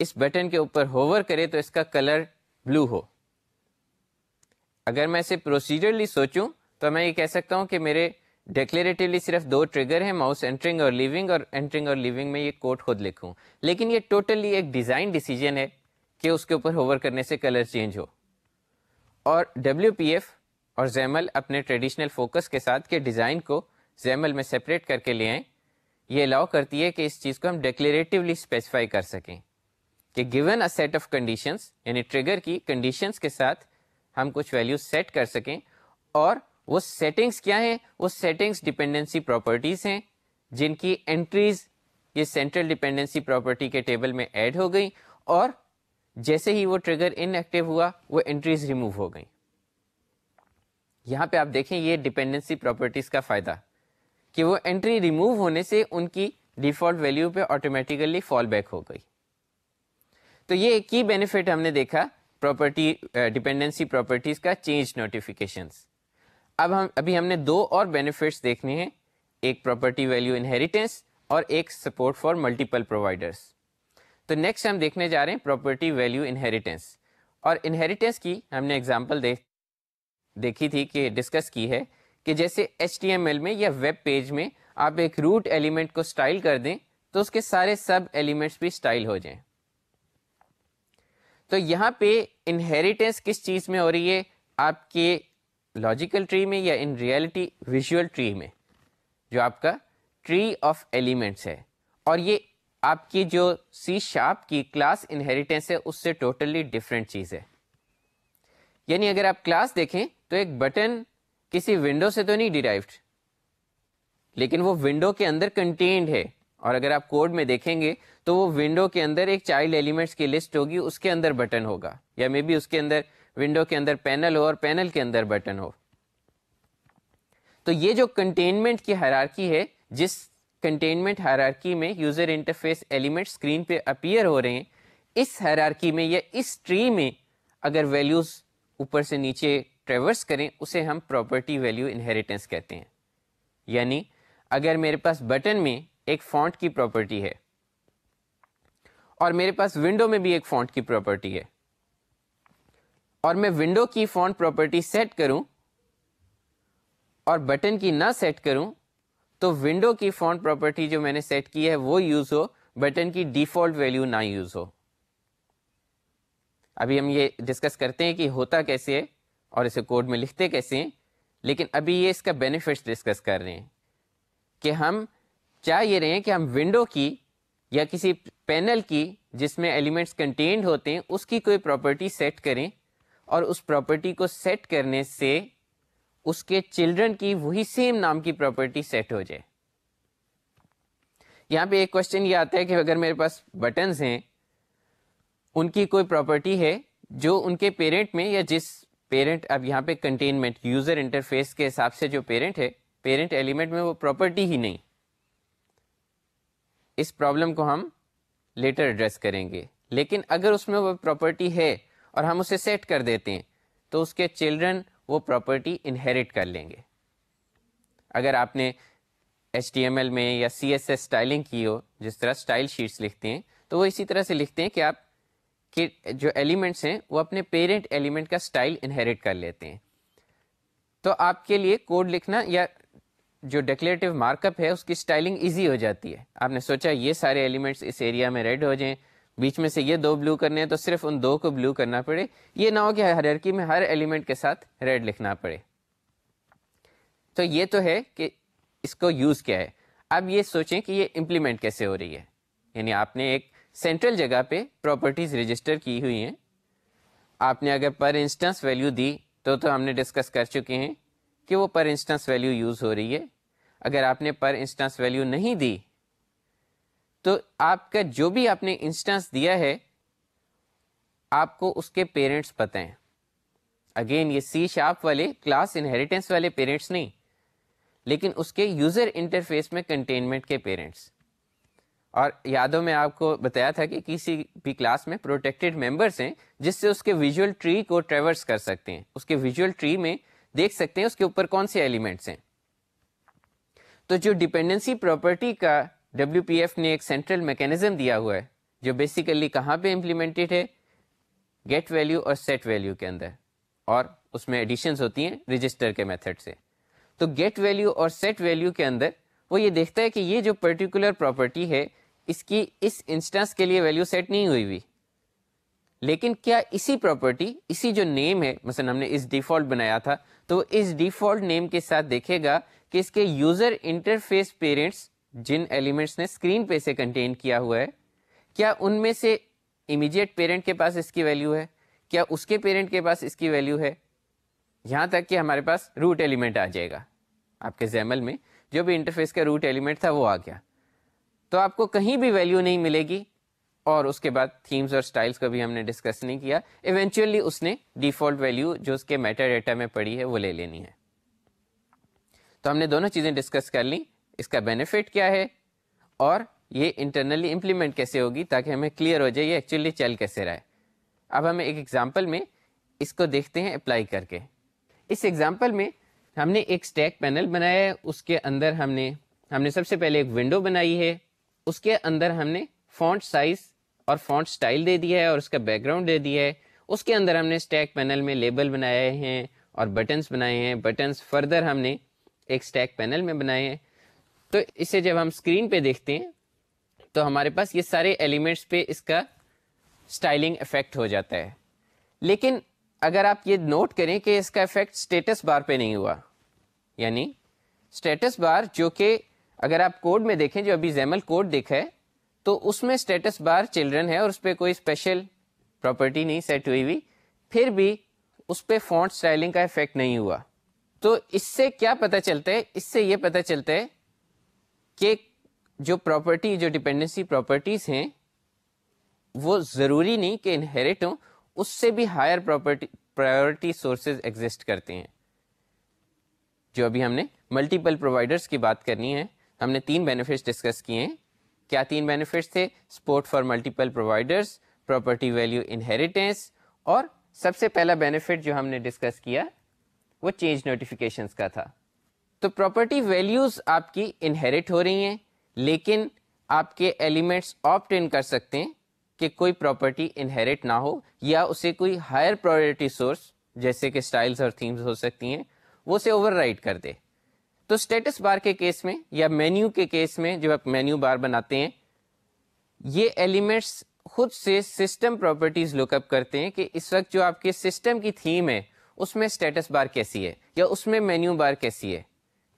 इस बटन के ऊपर होवर करे तो इसका कलर ब्लू हो अगर मैं इसे प्रोसीजरली सोचूं तो मैं ये कह सकता हूँ कि मेरे डिक्लेरेटिवली सिर्फ दो ट्रिगर हैं माउस एंट्रिंग और लिविंग और एंट्रिंग और लिविंग में ये कोड खुद लिखूँ लेकिन ये टोटली एक डिज़ाइन डिसीजन है कि उसके ऊपर होवर करने से कलर चेंज हो और डब्ल्यू और जैमल अपने ट्रेडिशनल फोकस के साथ के डिज़ाइन को जैमल में सेपरेट करके ले आएँ ये अलाउ करती है कि इस चीज़ को हम डिक्लेरेटिवली स्पेसिफाई कर सकें कि given a set of conditions यानी ट्रिगर की कंडीशंस के साथ हम कुछ वैल्यूज सेट कर सकें और वो सेटिंग्स क्या हैं वो सेटिंग्स डिपेंडेंसी प्रॉपर्टीज़ हैं जिनकी एंट्रीज़ ये सेंट्रल डिपेंडेंसी प्रॉपर्टी के टेबल में ऐड हो गई और जैसे ही वो ट्रिगर इनएक्टिव हुआ वो एंट्रीज रिमूव हो गई यहाँ पे आप देखें ये डिपेंडेंसी प्रॉपर्टीज़ का फ़ायदा कि वो एंट्री रिमूव होने से उनकी डिफ़ॉल्ट वैल्यू पे ऑटोमेटिकली फॉल बैक हो गई तो ये एक ही बेनिफिट हमने देखा प्रॉपर्टी डिपेंडेंसी प्रॉपर्टीज़ का चेंज नोटिफिकेशंस अब हम अभी हमने दो और बेनिफिट्स देखने हैं एक प्रॉपर्टी वैल्यू इनहेरिटेंस और एक सपोर्ट फॉर मल्टीपल प्रोवाइडर्स तो नेक्स्ट हम देखने जा रहे हैं प्रॉपर्टी वैल्यू इनहेरिटेंस और इनहेरिटेंस की हमने एग्जाम्पल देख देखी थी कि डिस्कस की है कि जैसे एच में या वेब पेज में आप एक रूट एलिमेंट को स्टाइल कर दें तो उसके सारे सब एलिमेंट्स भी स्टाइल हो जाएं तो यहाँ पे इनहेरिटेंस किस चीज़ में हो रही है आपके लॉजिकल ट्री में या इन रियलिटी विजुअल ट्री में जो आपका ट्री ऑफ एलिमेंट्स है और ये आपकी जो सी शार्प की क्लास इनहेरिटेंस है उससे टोटली डिफरेंट चीज़ है यानी अगर आप क्लास देखें तो एक बटन किसी विंडो से तो नहीं डिराइव लेकिन वो विंडो के अंदर कंटेन्ड है और अगर आप कोड में देखेंगे तो वो विंडो के अंदर एक चाइल्ड एलिमेंट्स की लिस्ट होगी उसके अंदर बटन होगा या मे बी उसके अंदर विंडो के अंदर पैनल हो और पैनल के अंदर बटन हो तो ये जो कंटेनमेंट की हरारकी है जिस कंटेनमेंट हरारकी में यूजर इंटरफेस एलिमेंट स्क्रीन पे अपीयर हो रहे हैं इस हरारकी में या इस ट्री में अगर वैल्यूज ऊपर से नीचे ट्रेवर्स करें उसे हम प्रॉपर्टी वैल्यू इनहेरिटेंस कहते हैं यानी अगर मेरे पास बटन में एक फॉन्ट की प्रॉपर्टी है और मेरे पास विंडो में भी एक फॉन्ट की प्रॉपर्टी है और मैं विंडो की फॉन्ट प्रॉपर्टी सेट करूं और बटन की ना सेट करूं तो विंडो की फॉन्ट प्रॉपर्टी जो मैंने सेट की है वो यूज हो बटन की डिफॉल्ट वैल्यू ना यूज हो अभी हम ये डिस्कस करते हैं कि होता कैसे है और इसे कोड में लिखते कैसे हैं लेकिन अभी ये इसका बेनिफिट डिस्कस कर रहे हैं कि हम चाह ये रहे हैं कि हम विंडो की या किसी पैनल की जिसमें एलिमेंट्स कंटेंड होते हैं उसकी कोई प्रॉपर्टी सेट करें और उस प्रॉपर्टी को सेट करने से उसके चिल्ड्रन की वही सेम नाम की प्रॉपर्टी सेट हो जाए यहाँ पे एक क्वेश्चन ये आता है कि अगर मेरे पास बटन्स हैं उनकी कोई प्रॉपर्टी है जो उनके पेरेंट में या जिस पेरेंट अब यहाँ पे कंटेनमेंट यूज़र इंटरफेस के हिसाब से जो पेरेंट है पेरेंट एलिमेंट में वो प्रॉपर्टी ही नहीं इस प्रॉब्लम को हम लेटर एड्रेस करेंगे लेकिन अगर उसमें वो प्रॉपर्टी है और हम उसे सेट कर देते हैं तो उसके चिल्ड्रन वो प्रॉपर्टी इनहेरिट कर लेंगे अगर आपने एच में या सी एस एस स्टाइलिंग की हो जिस तरह स्टाइल शीट्स लिखते हैं तो वो इसी तरह से लिखते हैं कि आप कि जो एलिमेंट्स हैं वो अपने पेरेंट एलिमेंट का स्टाइल इनहेरिट कर लेते हैं तो आपके लिए कोड लिखना या जो डेक्लेटिव मार्कअप है उसकी स्टाइलिंग ईजी हो जाती है आपने सोचा ये सारे एलिमेंट्स इस एरिया में रेड हो जाएं बीच में से ये दो ब्लू करने हैं तो सिर्फ उन दो को ब्लू करना पड़े ये ना हो कि हर हरकी में हर एलिमेंट के साथ रेड लिखना पड़े तो ये तो है कि इसको यूज़ क्या है अब ये सोचें कि ये इम्प्लीमेंट कैसे हो रही है यानी आपने एक सेंट्रल जगह पे प्रॉपर्टीज़ रजिस्टर की हुई है आपने अगर पर इंस्टेंस वैल्यू दी तो तो हमने डिस्कस कर चुके हैं कि वो पर इंस्टेंस वैल्यू यूज़ हो रही है अगर आपने पर इंस्टेंस वैल्यू नहीं दी तो आपका जो भी आपने इंस्टेंस दिया है आपको उसके पेरेंट्स पता हैं अगेन ये सी शार्प वाले क्लास इनहेरिटेंस वाले पेरेंट्स नहीं लेकिन उसके यूज़र इंटरफेस में कंटेनमेंट के पेरेंट्स और यादों में आपको बताया था कि किसी भी क्लास में प्रोटेक्टेड मेंबर्स हैं जिससे उसके विजुअल ट्री को ट्रेवर्स कर सकते हैं उसके विजुअल ट्री में देख सकते हैं उसके ऊपर कौन से एलिमेंट्स हैं तो जो डिपेंडेंसी प्रॉपर्टी का डब्ल्यू ने एक सेंट्रल मैकेनिज्म दिया हुआ है जो बेसिकली कहाँ पे इम्प्लीमेंटेड है गेट वैल्यू और सेट वैल्यू के अंदर और उसमें एडिशंस होती हैं रजिस्टर के मेथड से तो गेट वैल्यू और सेट वैल्यू के अंदर वो ये देखता है कि ये जो पर्टिकुलर प्रॉपर्टी है इसकी इस इंस्टेंस के लिए वैल्यू सेट नहीं हुई हुई लेकिन क्या इसी प्रॉपर्टी इसी जो नेम है मतलब हमने इस डिफ़ॉल्ट बनाया था तो इस डिफॉल्ट नेम के साथ देखेगा कि इसके यूजर इंटरफेस पेरेंट्स जिन एलिमेंट्स ने स्क्रीन पे से कंटेन किया हुआ है क्या उनमें से इमीडिएट पेरेंट के पास इसकी वैल्यू है क्या उसके पेरेंट के पास इसकी वैल्यू है यहाँ तक कि हमारे पास रूट एलिमेंट आ जाएगा आपके जैमल में जो भी इंटरफेस का रूट एलिमेंट था वो आ गया तो आपको कहीं भी वैल्यू नहीं मिलेगी और उसके बाद थीम्स और स्टाइल्स का भी हमने डिस्कस नहीं किया इवेंचुअली उसने डिफ़ॉल्ट वैल्यू जो उसके मेटा डेटा में पड़ी है वो ले लेनी है तो हमने दोनों चीज़ें डिस्कस कर ली इसका बेनिफिट क्या है और ये इंटरनली इम्प्लीमेंट कैसे होगी ताकि हमें क्लियर हो जाए ये एक्चुअली चल कैसे रहा है अब हम एक एग्जाम्पल में इसको देखते हैं अप्लाई करके इस एग्जाम्पल में हमने एक स्टैक पैनल बनाया है उसके अंदर हमने हमने सबसे पहले एक विंडो बनाई है उसके अंदर हमने फॉन्ट साइज़ और फॉन्ट स्टाइल दे दिया है और उसका बैकग्राउंड दे दिया है उसके अंदर हमने स्टैक पैनल में लेबल बनाए हैं और बटन्स बनाए हैं बटन्स फर्दर हमने एक स्टैक पैनल में बनाए हैं तो इसे जब हम स्क्रीन पे देखते हैं तो हमारे पास ये सारे एलिमेंट्स पे इसका स्टाइलिंग इफेक्ट हो जाता है लेकिन अगर आप ये नोट करें कि इसका इफेक्ट स्टेटस बार पे नहीं हुआ यानी स्टेटस बार जो कि अगर आप कोड में देखें जो अभी जैमल कोड देखा है तो उसमें स्टेटस बार चिल्ड्रन है और उस पर कोई स्पेशल प्रॉपर्टी नहीं सेट हुई हुई फिर भी उस पर फॉन्ट स्टाइलिंग का इफेक्ट नहीं हुआ तो इससे क्या पता चलता है इससे ये पता चलता है कि जो प्रॉपर्टी जो डिपेंडेंसी प्रॉपर्टीज़ हैं वो ज़रूरी नहीं कि इनहेरिट हों उससे भी higher property priority sources exist करते हैं जो अभी हमने मल्टीपल प्रोवाइडर्स की बात करनी है हमने तीन बेनिफिट्स डिस्कस किए हैं क्या तीन बेनिफिट्स थे support for multiple providers property value inheritance और सबसे पहला बेनिफिट जो हमने डिस्कस किया वो चेंज नोटिफिकेशंस का था तो प्रॉपर्टी वैल्यूज़ आपकी इनहेरिट हो रही हैं लेकिन आपके एलिमेंट्स ऑप्ट इन कर सकते हैं कि कोई प्रॉपर्टी इनहेरिट ना हो या उसे कोई हायर प्रायोरिटी सोर्स जैसे कि स्टाइल्स और थीम्स हो सकती हैं वो उसे ओवरराइड कर दे तो स्टेटस बार के केस में या मेन्यू के केस में जो आप मेन्यू बार बनाते हैं ये एलिमेंट्स खुद से सिस्टम प्रॉपर्टीज लुकअप करते हैं कि इस वक्त जो आपके सिस्टम की थीम है उसमें स्टेटस बार कैसी है या उसमें मेन्यू बार कैसी है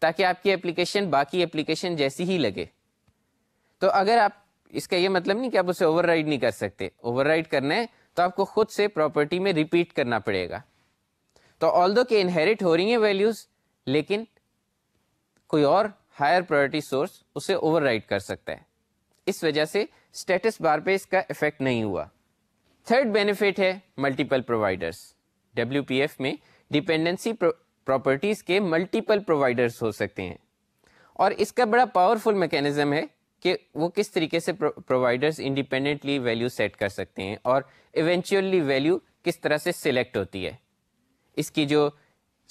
ताकि आपकी एप्लीकेशन बाकी एप्लीकेशन जैसी ही लगे तो अगर आप इसका यह मतलब नहीं कि आप उसे ओवरराइड नहीं कर सकते ओवर राइड करना है तो आपको खुद से प्रॉपर्टी में रिपीट करना पड़ेगा तो ऑल दो के इनहेरिट हो रही है वैल्यूज़ लेकिन कोई और हायर प्रायोरिटी सोर्स उसे ओवरराइड कर सकता है इस वजह से स्टेटस बार पे इसका इफेक्ट नहीं हुआ थर्ड बेनिफिट है मल्टीपल प्रोवाइडर्स डब्ल्यू में डिपेंडेंसी प्रॉपर्टीज़ के मल्टीपल प्रोवाइडर्स हो सकते हैं और इसका बड़ा पावरफुल मैकेनिज्म है कि वो किस तरीके से प्रोवाइडर्स इंडिपेंडेंटली वैल्यू सेट कर सकते हैं और इवेंचुअली वैल्यू किस तरह से सिलेक्ट होती है इसकी जो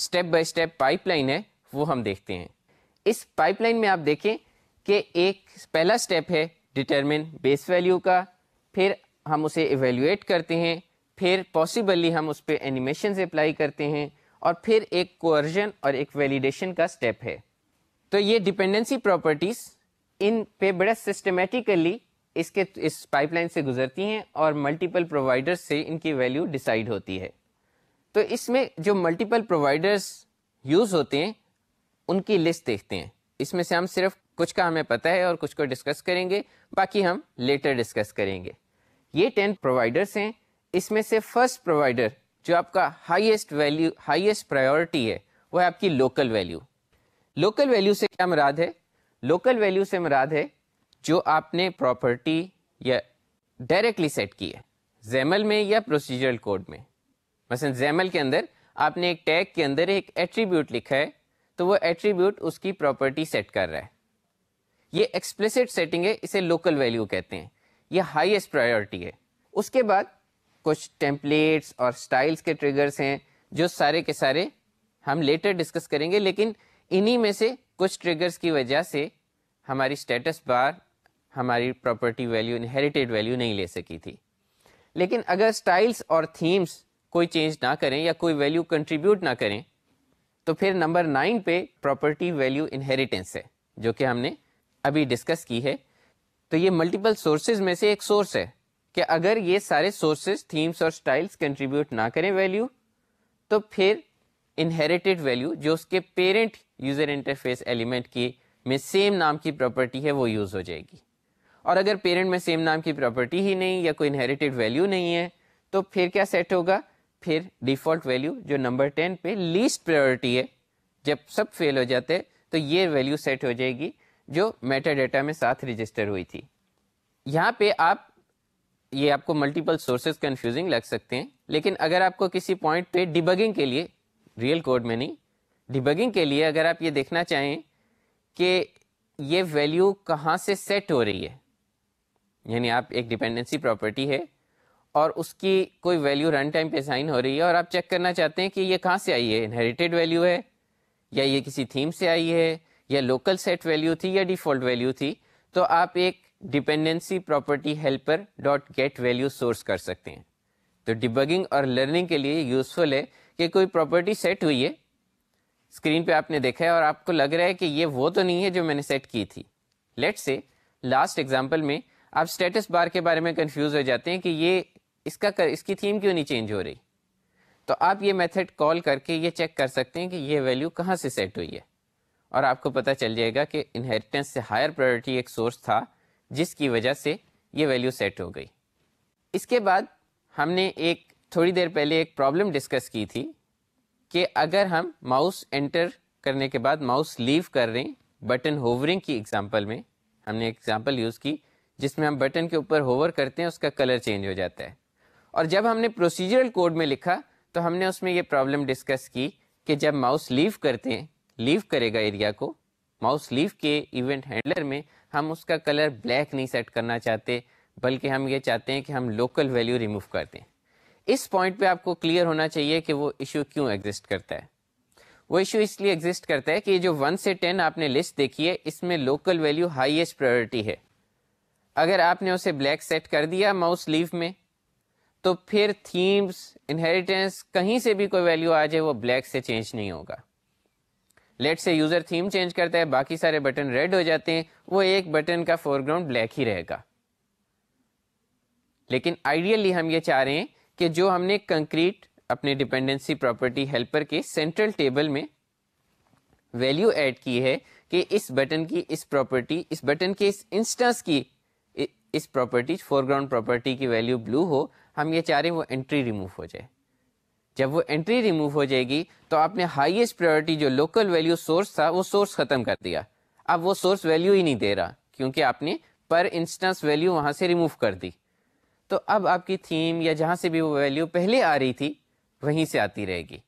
स्टेप बाय स्टेप पाइपलाइन है वो हम देखते हैं इस पाइपलाइन में आप देखें कि एक पहला स्टेप है डिटरमिन बेस वैल्यू का फिर हम उसे एवेल्यूएट करते हैं फिर पॉसिबली हम उस पर एनिमेशन अप्लाई करते हैं और फिर एक कोर्जन और एक वैलिडेशन का स्टेप है तो ये डिपेंडेंसी प्रॉपर्टीज़ इन पे बड़ा सिस्टमेटिकली इसके इस पाइपलाइन से गुजरती हैं और मल्टीपल प्रोवाइडर्स से इनकी वैल्यू डिसाइड होती है तो इसमें जो मल्टीपल प्रोवाइडर्स यूज़ होते हैं उनकी लिस्ट देखते हैं इसमें से हम सिर्फ कुछ का हमें पता है और कुछ को डिस्कस करेंगे बाकी हम लेटर डिस्कस करेंगे ये टेन प्रोवाइडर्स हैं इसमें से फर्स्ट प्रोवाइडर जो आपका हाईएस्ट वैल्यू हाईएस्ट प्रायोरिटी है वह है आपकी लोकल वैल्यू लोकल वैल्यू से क्या मुराद है लोकल वैल्यू से मुराद है जो आपने प्रॉपर्टी या डायरेक्टली सेट की है जैमल में या प्रोसीजरल कोड में मसलन जैमल के अंदर आपने एक टैग के अंदर एक एट्रीब्यूट लिखा है तो वो एट्रीब्यूट उसकी प्रॉपर्टी सेट कर रहा है ये एक्सप्लिसिट सेटिंग है इसे लोकल वैल्यू कहते हैं ये हाईएस्ट प्रायोरिटी है उसके बाद कुछ टेम्पलेट्स और स्टाइल्स के ट्रिगर्स हैं जो सारे के सारे हम लेटर डिस्कस करेंगे लेकिन इन्हीं में से कुछ ट्रिगर्स की वजह से हमारी स्टेटस बार हमारी प्रॉपर्टी वैल्यू इनहेरिटेड वैल्यू नहीं ले सकी थी लेकिन अगर स्टाइल्स और थीम्स कोई चेंज ना करें या कोई वैल्यू कंट्रीब्यूट ना करें तो फिर नंबर नाइन पे प्रॉपर्टी वैल्यू इनहेरिटेंस है जो कि हमने अभी डिस्कस की है तो ये मल्टीपल सोर्सेज में से एक सोर्स है कि अगर ये सारे सोर्सेज थीम्स और स्टाइल्स कंट्रीब्यूट ना करें वैल्यू तो फिर इनहेरिटेड वैल्यू जो उसके पेरेंट यूज़र इंटरफेस एलिमेंट की में सेम नाम की प्रॉपर्टी है वो यूज़ हो जाएगी और अगर पेरेंट में सेम नाम की प्रॉपर्टी ही नहीं या कोई इनहेरिटेड वैल्यू नहीं है तो फिर क्या सेट होगा फिर डिफ़ॉल्ट वैल्यू जो नंबर टेन पे लीस्ट प्रायोरिटी है जब सब फेल हो जाते तो ये वैल्यू सेट हो जाएगी जो मेटा डेटा में साथ रजिस्टर हुई थी यहाँ पे आप ये आपको मल्टीपल सोर्सेज कंफ्यूजिंग लग सकते हैं लेकिन अगर आपको किसी पॉइंट पे डिबगिंग के लिए रियल कोड में नहीं डिबगिंग के लिए अगर आप ये देखना चाहें कि ये वैल्यू कहाँ से सेट हो रही है यानी आप एक डिपेंडेंसी प्रॉपर्टी है और उसकी कोई वैल्यू रन टाइम पे साइन हो रही है और आप चेक करना चाहते हैं कि ये कहाँ से आई है इनहेरिटेड वैल्यू है या ये किसी थीम से आई है या लोकल सेट वैल्यू थी या डिफ़ॉल्ट वैल्यू थी तो आप एक dependency property helper dot get value source कर सकते हैं तो डिबगिंग और लर्निंग के लिए यूज़फुल है कि कोई प्रॉपर्टी सेट हुई है स्क्रीन पे आपने देखा है और आपको लग रहा है कि ये वो तो नहीं है जो मैंने सेट की थी लेट से लास्ट एग्जाम्पल में आप स्टेटस बार के बारे में कन्फ्यूज हो जाते हैं कि ये इसका कर, इसकी थीम क्यों नहीं चेंज हो रही तो आप ये मेथड कॉल करके ये चेक कर सकते हैं कि ये वैल्यू कहाँ से सेट हुई है और आपको पता चल जाएगा कि इनहेरिटेंस से हायर प्रायोरिटी एक सोर्स था जिसकी वजह से ये वैल्यू सेट हो गई इसके बाद हमने एक थोड़ी देर पहले एक प्रॉब्लम डिस्कस की थी कि अगर हम माउस एंटर करने के बाद माउस लीव कर रहे हैं बटन होवरिंग की एग्जांपल में हमने एग्जांपल यूज़ की जिसमें हम बटन के ऊपर होवर करते हैं उसका कलर चेंज हो जाता है और जब हमने प्रोसीजरल कोड में लिखा तो हमने उसमें ये प्रॉब्लम डिस्कस की कि जब माउस लीव करते हैं लीव करेगा एरिया को माउस लीव के इवेंट हैंडलर में हम उसका कलर ब्लैक नहीं सेट करना चाहते बल्कि हम ये चाहते हैं कि हम लोकल वैल्यू रिमूव कर दें इस पॉइंट पे आपको क्लियर होना चाहिए कि वो इशू क्यों एग्जिस्ट करता है वो इशू इसलिए एग्जिस्ट करता है कि जो वन से टेन आपने लिस्ट देखी है इसमें लोकल वैल्यू हाइएस्ट प्रायोरिटी है अगर आपने उसे ब्लैक सेट कर दिया माउस लीव में तो फिर थीम्स इनहेरिटेंस कहीं से भी कोई वैल्यू आ जाए वो ब्लैक से चेंज नहीं होगा लेट से यूज़र थीम चेंज करता है बाकी सारे बटन रेड हो जाते हैं वो एक बटन का फोरग्राउंड ब्लैक ही रहेगा लेकिन आइडियली हम ये चाह रहे हैं कि जो हमने कंक्रीट अपने डिपेंडेंसी प्रॉपर्टी हेल्पर के सेंट्रल टेबल में वैल्यू ऐड की है कि इस बटन की इस प्रॉपर्टी इस बटन के इस इंस्टेंस की इस प्रॉपर्टी फोरग्राउंड प्रॉपर्टी की वैल्यू ब्लू हो हम ये चाह रहे हैं वो एंट्री रिमूव हो जाए जब वो एंट्री रिमूव हो जाएगी तो आपने हाईएस्ट प्रायोरिटी जो लोकल वैल्यू सोर्स था वो सोर्स ख़त्म कर दिया अब वो सोर्स वैल्यू ही नहीं दे रहा क्योंकि आपने पर इंस्टेंस वैल्यू वहाँ से रिमूव कर दी तो अब आपकी थीम या जहाँ से भी वो वैल्यू पहले आ रही थी वहीं से आती रहेगी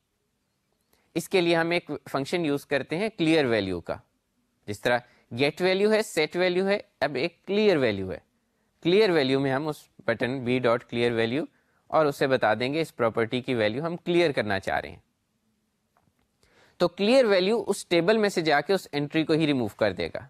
इसके लिए हम एक फंक्शन यूज़ करते हैं क्लियर वैल्यू का जिस तरह गेट वैल्यू है सेट वैल्यू है अब एक क्लियर वैल्यू है क्लियर वैल्यू में हम उस button B dot clear value और उसे बता देंगे इस प्रॉपर्टी की वैल्यू हम क्लियर करना चाह रहे हैं तो क्लियर वैल्यू उस टेबल में से जाके उस एंट्री को ही रिमूव कर देगा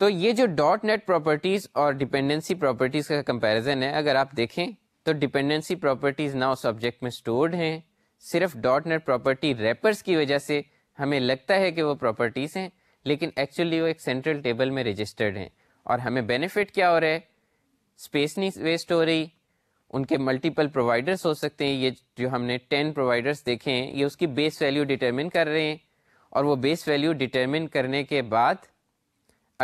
तो ये जो डॉट नेट प्रॉपर्टीज और डिपेंडेंसी प्रॉपर्टीज का कंपैरिजन है अगर आप देखें तो डिपेंडेंसी प्रॉपर्टीज नाउ सब्जेक्ट में स्टोर्ड हैं सिर्फ डॉट नेट प्रॉपर्टी रेपर्स की वजह से हमें लगता है कि वो प्रॉपर्टीज हैं लेकिन एक्चुअली वो एक सेंट्रल टेबल में रजिस्टर्ड हैं और हमें बेनिफिट क्या हो रहा है स्पेस नहीं वेस्ट हो रही उनके मल्टीपल प्रोवाइडर्स हो सकते हैं ये जो हमने टेन प्रोवाइडर्स देखे हैं ये उसकी बेस वैल्यू डिटर्मिन कर रहे हैं और वो बेस वैल्यू डिटर्मिन करने के बाद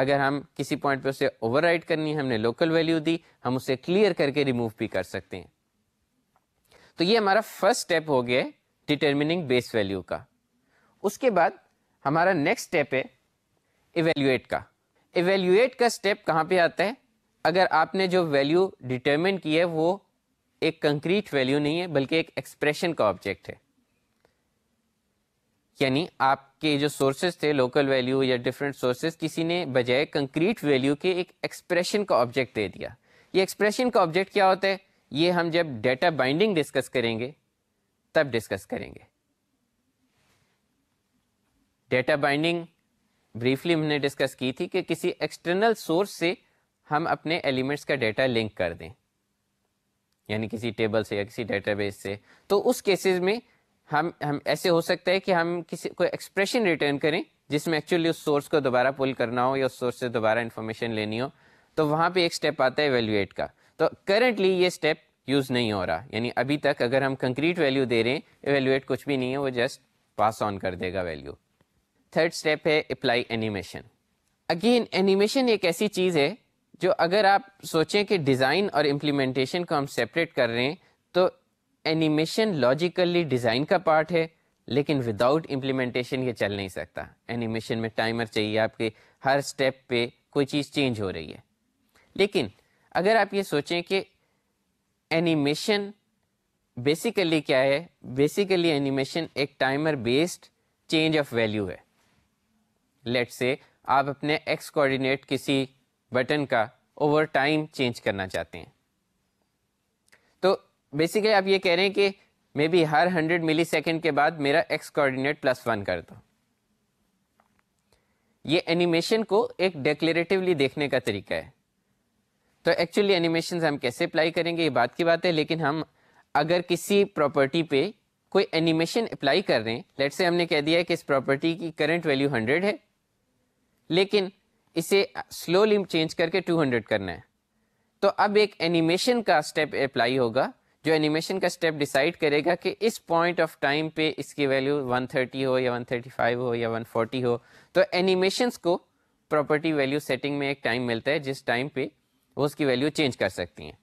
अगर हम किसी पॉइंट पे उसे ओवरराइड करनी है हमने लोकल वैल्यू दी हम उसे क्लियर करके रिमूव भी कर सकते हैं तो ये हमारा फर्स्ट स्टेप हो गया डिटर्मिनिंग बेस वैल्यू का उसके बाद हमारा नेक्स्ट स्टेप है इवेल्यूएट का एवेल्यूएट का स्टेप कहाँ पे आता है अगर आपने जो वैल्यू डिटरमिन की है वो एक कंक्रीट वैल्यू नहीं है बल्कि एक एक्सप्रेशन का ऑब्जेक्ट है यानी आपके जो सोर्सेज थे लोकल वैल्यू या डिफरेंट सोर्सेज किसी ने बजाय कंक्रीट वैल्यू के एक एक्सप्रेशन का ऑब्जेक्ट दे दिया ये एक्सप्रेशन का ऑब्जेक्ट क्या होता है ये हम जब डेटा बाइंडिंग डिस्कस करेंगे तब डिस्कस करेंगे डेटा बाइंडिंग ब्रीफली हमने डिस्कस की थी कि किसी एक्सटर्नल सोर्स से हम अपने एलिमेंट्स का डेटा लिंक कर दें यानी किसी टेबल से या किसी डेटाबेस से तो उस केसेस में हम हम ऐसे हो सकता है कि हम किसी कोई एक्सप्रेशन रिटर्न करें जिसमें एक्चुअली उस सोर्स को दोबारा पुल करना हो या उस सोर्स से दोबारा इन्फॉर्मेशन लेनी हो तो वहाँ पे एक स्टेप आता है वैल्यूएट का तो करंटली ये स्टेप यूज़ नहीं हो रहा यानी अभी तक अगर हम कंक्रीट वैल्यू दे रहे हैं एवेल्यूएट कुछ भी नहीं है वो जस्ट पास ऑन कर देगा वैल्यू थर्ड स्टेप है अप्लाई एनिमेशन अगेन एनिमेशन एक ऐसी चीज़ है जो अगर आप सोचें कि डिज़ाइन और इम्प्लीमेंटेशन को हम सेपरेट कर रहे हैं तो एनिमेशन लॉजिकली डिज़ाइन का पार्ट है लेकिन विदाउट इम्प्लीमेंटेशन ये चल नहीं सकता एनिमेशन में टाइमर चाहिए आपके हर स्टेप पे कोई चीज़ चेंज हो रही है लेकिन अगर आप ये सोचें कि एनिमेशन बेसिकली क्या है बेसिकली एनिमेशन एक timer based change of value है लेट से आप अपने एक्स कोऑर्डिनेट किसी बटन का ओवर टाइम चेंज करना चाहते हैं तो बेसिकली आप ये कह रहे हैं कि मे बी हर हंड्रेड मिली सेकेंड के बाद मेरा एक्स कोऑर्डिनेट प्लस वन कर दो ये एनिमेशन को एक डेक्लेटिवली देखने का तरीका है तो एक्चुअली एनिमेशन हम कैसे अप्लाई करेंगे ये बात की बात है लेकिन हम अगर किसी प्रॉपर्टी पे कोई एनिमेशन अप्लाई कर रहे हैं लेट से हमने कह दिया है कि इस प्रॉपर्टी की करंट वैल्यू 100 है लेकिन इसे स्लोली चेंज करके 200 करना है तो अब एक एनिमेशन का स्टेप अप्लाई होगा जो एनिमेशन का स्टेप डिसाइड करेगा कि इस पॉइंट ऑफ टाइम पे इसकी वैल्यू 130 हो या 135 हो या 140 हो तो एनिमेशन को प्रॉपर्टी वैल्यू सेटिंग में एक टाइम मिलता है जिस टाइम पे वो उसकी वैल्यू चेंज कर सकती हैं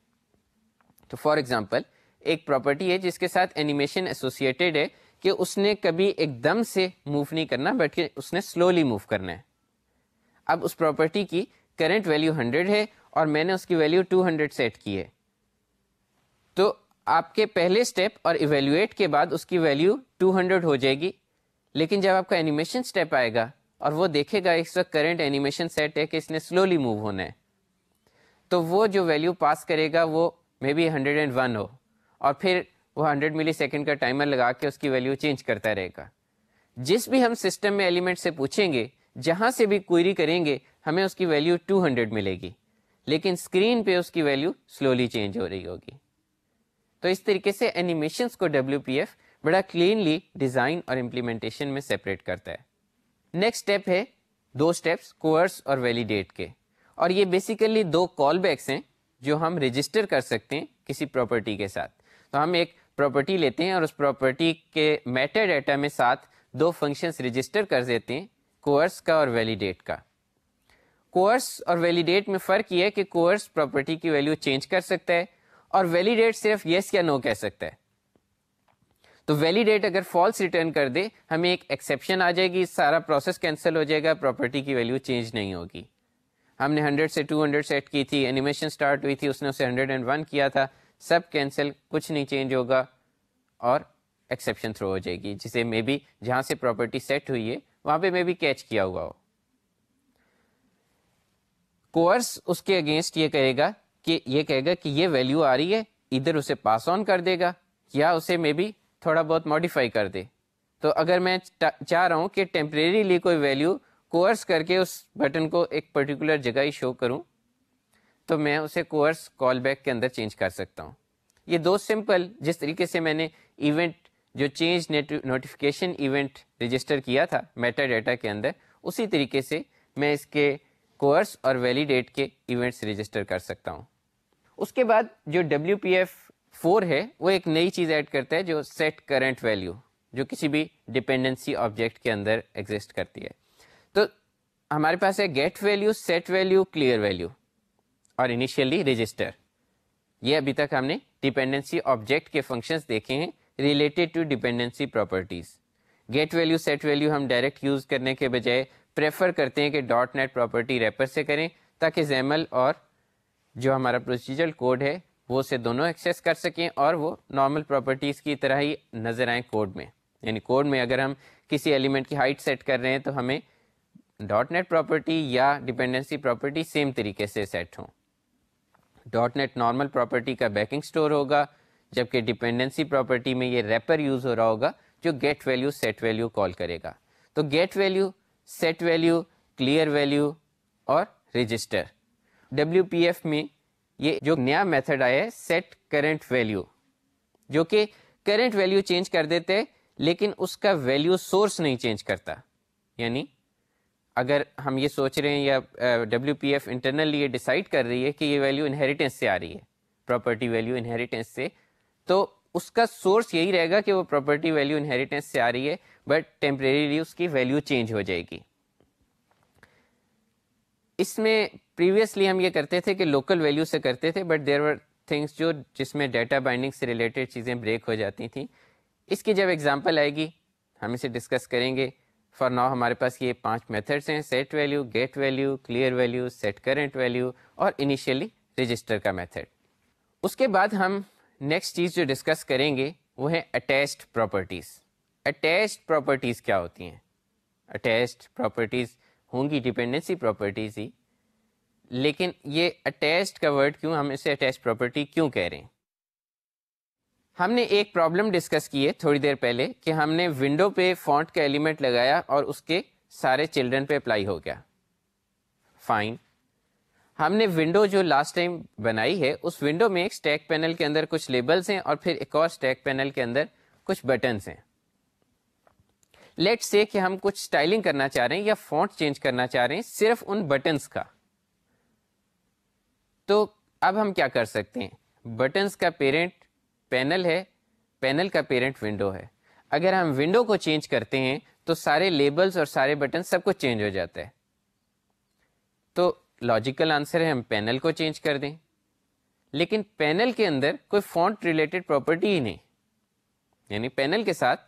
तो फॉर एग्जाम्पल एक प्रॉपर्टी है जिसके साथ एनिमेशन एसोसिएटेड है कि उसने कभी एकदम से मूव नहीं करना बल्कि उसने स्लोली मूव करना है अब उस प्रॉपर्टी की करेंट वैल्यू हंड्रेड है और मैंने उसकी वैल्यू टू हंड्रेड सेट की है तो आपके पहले स्टेप और इवेल्युएट के बाद उसकी वैल्यू टू हंड्रेड हो जाएगी लेकिन जब आपका एनिमेशन स्टेप आएगा और वो देखेगा इस वक्त करंट एनिमेशन सेट है कि इसने स्लोली मूव होना है तो वो जो वैल्यू पास करेगा वो maybe hundred and one हो और फिर वो हंड्रेड मिली सेकेंड का टाइमर लगा के उसकी वैल्यू चेंज करता रहेगा जिस भी हम सिस्टम में एलिमेंट से पूछेंगे जहाँ से भी क्वेरी करेंगे हमें उसकी वैल्यू टू हंड्रेड मिलेगी लेकिन स्क्रीन पे उसकी वैल्यू स्लोली चेंज हो रही होगी तो इस तरीके से एनिमेशन को डब्ल्यू बड़ा क्लीनली डिज़ाइन और इम्प्लीमेंटेशन में सेपरेट करता है नेक्स्ट स्टेप है दो स्टेप्स कोर्स और वैलिडेट के और ये बेसिकली दो कॉल बैक्स हैं जो हम रजिस्टर कर सकते हैं किसी प्रॉपर्टी के साथ तो हम एक प्रॉपर्टी लेते हैं और उस प्रॉपर्टी के मेटा डाटा में साथ दो फंक्शंस रजिस्टर कर देते हैं कोर्स का और वैलिडेट का कोर्स और वैलिडेट में फ़र्क ये है कि कोर्स प्रॉपर्टी की वैल्यू चेंज कर सकता है और वैलिडेट सिर्फ येस या नो कह सकता है तो वैलिडेट अगर फॉल्स रिटर्न कर दे हमें एक एक्सेप्शन आ जाएगी सारा प्रोसेस कैंसिल हो जाएगा प्रॉपर्टी की वैल्यू चेंज नहीं होगी हमने 100 से 200 सेट की थी एनिमेशन स्टार्ट हुई थी उसने उसे 101 किया था सब कैंसिल कुछ नहीं चेंज होगा और एक्सेप्शन थ्रो हो जाएगी जिसे मे बी जहाँ से प्रॉपर्टी सेट हुई है वहाँ पे मैं भी कैच किया हुआ हो कोर्स उसके अगेंस्ट ये कहेगा कि ये कहेगा कि ये वैल्यू आ रही है इधर उसे पास ऑन कर देगा या उसे मे बी थोड़ा बहुत मॉडिफाई कर दे तो अगर मैं चाह रहा हूं कि टेम्परेरीली कोई वैल्यू कोर्स करके उस बटन को एक पर्टिकुलर जगह ही शो करूं तो मैं उसे कोर्स कॉल बैक के अंदर चेंज कर सकता हूं ये दो सिंपल जिस तरीके से मैंने इवेंट जो चेंज नोटिफिकेशन इवेंट रजिस्टर किया था मेटा डेटा के अंदर उसी तरीके से मैं इसके कोर्स और वैलिडेट के इवेंट्स रजिस्टर कर सकता हूँ उसके बाद जो डब्ल्यू पी एफ फोर है वो एक नई चीज़ ऐड करता है जो सेट करंट वैल्यू जो किसी भी डिपेंडेंसी ऑब्जेक्ट के अंदर एग्जिस्ट करती है तो हमारे पास है get value set value clear value और इनिशियली रजिस्टर ये अभी तक हमने डिपेंडेंसी ऑब्जेक्ट के फंक्शंस देखे हैं related to dependency properties get value set value हम डायरेक्ट यूज़ करने के बजाय प्रेफर करते हैं कि डॉट नेट प्रॉपर्टी रेपर से करें ताकि जैमल और जो हमारा प्रोसीजर कोड है वो से दोनों एक्सेस कर सकें और वो नॉर्मल प्रॉपर्टीज़ की तरह ही नज़र आएँ कोड में यानी कोड में अगर हम किसी एलिमेंट की हाइट सेट कर रहे हैं तो हमें डॉट नेट प्रॉपर्टी या डिपेंडेंसी प्रॉपर्टी सेम तरीके से सेट हों डॉट नेट नॉर्मल प्रॉपर्टी का बैकिंग स्टोर होगा जबकि डिपेंडेंसी प्रॉपर्टी में ये रेपर यूज़ हो रहा होगा जो get value set value call करेगा तो get value set value clear value और रजिस्टर डब्ल्यू में ये जो नया मेथड आया है सेट करंट वैल्यू जो कि करेंट वैल्यू चेंज कर देते हैं लेकिन उसका वैल्यू सोर्स नहीं चेंज करता यानी अगर हम ये सोच रहे हैं या डब्ल्यू पी एफ इंटरनली ये डिसाइड कर रही है कि ये वैल्यू इनहेरिटेंस से आ रही है प्रॉपर्टी वैल्यू इनहेरिटेंस से तो उसका सोर्स यही रहेगा कि वो प्रॉपर्टी वैल्यू इनहेरिटेंस से आ रही है बट टेम्परेरीली उसकी वैल्यू चेंज हो जाएगी इसमें प्रीवियसली हम ये करते थे कि लोकल वैल्यू से करते थे बट देर वर थिंग्स जो जिसमें डेटा बाइंडिंग से रिलेटेड चीज़ें ब्रेक हो जाती थी इसकी जब एग्जाम्पल आएगी हम इसे डिस्कस करेंगे फॉर नाउ हमारे पास ये पांच मेथड्स हैं set value get value clear value set current value और इनिशियली रजिस्टर का मेथड उसके बाद हम नेक्स्ट चीज़ जो डिस्कस करेंगे वो है अटैच्ड प्रॉपर्टीज़ अटैच्ड प्रॉपर्टीज़ क्या होती हैं अटैच्ड प्रॉपर्टीज़ होंगी डिपेंडेंसी प्रॉपर्टीज़ ही लेकिन ये अटैच्ड का वर्ड क्यों हम इसे अटैच प्रॉपर्टी क्यों कह रहे हैं हमने एक प्रॉब्लम डिस्कस की है थोड़ी देर पहले कि हमने विंडो पे फॉन्ट का एलिमेंट लगाया और उसके सारे चिल्ड्रन पे अप्लाई हो गया फाइन हमने विंडो जो लास्ट टाइम बनाई है उस विंडो में एक स्टैक पैनल के अंदर कुछ लेबल्स हैं और फिर एक और स्टैक पैनल के अंदर कुछ बटन्स हैं लेट्स से कि हम कुछ स्टाइलिंग करना चाह रहे हैं या फॉन्ट चेंज करना चाह रहे हैं सिर्फ उन बटन्स का तो अब हम क्या कर सकते हैं बटन्स का पेरेंट पैनल है पैनल का पेरेंट विंडो है अगर हम विंडो को चेंज करते हैं तो सारे लेबल्स और सारे बटन सब कुछ चेंज हो जाता है तो लॉजिकल आंसर है हम पैनल को चेंज कर दें लेकिन पैनल के अंदर कोई फॉन्ट रिलेटेड प्रॉपर्टी ही नहीं यानी पैनल के साथ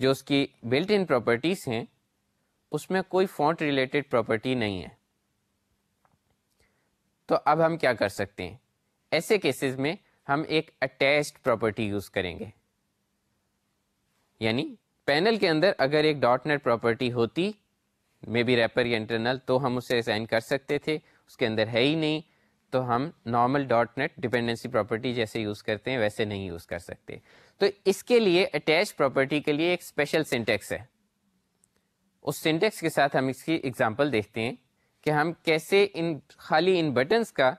जो उसकी बिल्ट इन प्रॉपर्टीज़ हैं उसमें कोई फॉन्ट रिलेटेड प्रॉपर्टी नहीं है तो अब हम क्या कर सकते हैं ऐसे केसेस में हम एक अटैच प्रॉपर्टी यूज़ करेंगे यानी पैनल के अंदर अगर एक डॉट नेट प्रॉपर्टी होती मे बी रेपर या इंटरनल तो हम उसे असाइन कर सकते थे उसके अंदर है ही नहीं तो हम normal dot net dependency property जैसे यूज़ करते हैं वैसे नहीं यूज़ कर सकते तो इसके लिए अटैच प्रॉपर्टी के लिए एक स्पेशल सिंटेक्स है उस सिंटेक्स के साथ हम इसकी एग्जांपल देखते हैं कि हम कैसे इन खाली इन बटन्स का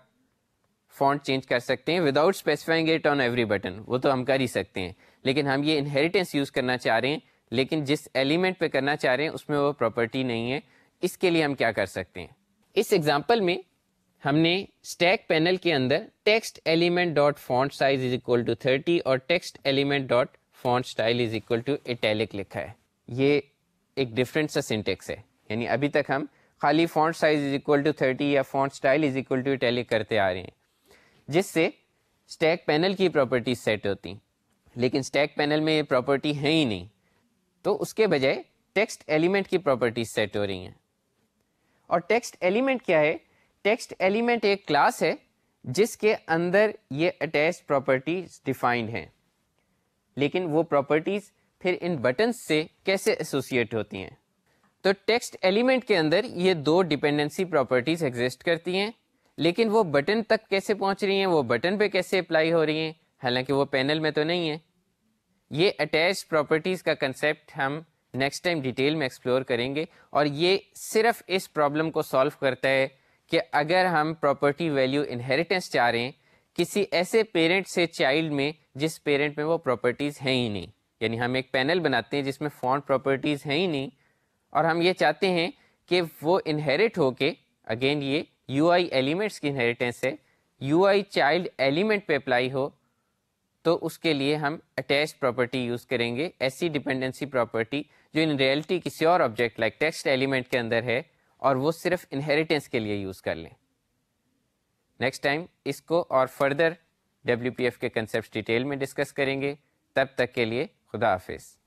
फॉन्ट चेंज कर सकते हैं without specifying it on every button वो तो हम कर ही सकते हैं लेकिन हम ये इनहेरिटेंस यूज़ करना चाह रहे हैं लेकिन जिस एलिमेंट पे करना चाह रहे हैं उसमें वो प्रॉपर्टी नहीं है इसके लिए हम क्या कर सकते हैं इस एग्जाम्पल में हमने स्टैक पैनल के अंदर text element dot font size is equal to thirty और text element dot font style is equal to italic लिखा है ये एक डिफरेंट सा सिंटेक्स है यानी अभी तक हम खाली font size is equal to thirty या font style is equal to italic करते आ रहे हैं जिससे स्टैक पैनल की प्रॉपर्टी सेट होती लेकिन स्टैक पैनल में ये प्रॉपर्टी है ही नहीं तो उसके बजाय टेक्स्ट एलिमेंट की प्रॉपर्टीज सेट हो रही हैं और टेक्स्ट एलिमेंट क्या है टेक्स्ट एलिमेंट एक क्लास है जिसके अंदर ये अटैच प्रॉपर्टीज डिफाइंड हैं लेकिन वो प्रॉपर्टीज फिर इन बटन से कैसे एसोसिएट होती हैं तो टेक्स्ट एलिमेंट के अंदर ये दो डिपेंडेंसी प्रॉपर्टीज एग्जिस्ट करती हैं लेकिन वो बटन तक कैसे पहुंच रही हैं वो बटन पे कैसे अप्लाई हो रही हैं हालांकि वो पैनल में तो नहीं है ये अटैच प्रॉपर्टीज़ का कंसेप्ट हम नेक्स्ट टाइम डिटेल में एक्सप्लोर करेंगे और ये सिर्फ इस प्रॉब्लम को सॉल्व करता है कि अगर हम प्रॉपर्टी वैल्यू इनहेरिटेंस चाह रहे हैं किसी ऐसे पेरेंट से चाइल्ड में जिस पेरेंट में वो प्रॉपर्टीज़ हैं ही नहीं यानी हम एक पैनल बनाते हैं जिसमें फॉन्ट प्रॉपर्टीज़ हैं ही नहीं और हम ये चाहते हैं कि वो इनहेरिट हो के अगेन ये यू आई एलिमेंट्स की इनहेरिटेंस है यू आई चाइल्ड एलिमेंट पे अप्लाई हो तो उसके लिए हम अटैच प्रॉपर्टी यूज़ करेंगे ऐसी डिपेंडेंसी प्रॉपर्टी जो इन रियलिटी किसी और ऑब्जेक्ट लाइक टेक्स्ट एलिमेंट के अंदर है और वो सिर्फ इनहेरिटेंस के लिए यूज़ कर लें नेक्स्ट टाइम इसको और फर्दर डब्ल्यू के कंसेप्ट डिटेल में डिस्कस करेंगे तब तक के लिए खुदा हाफिज़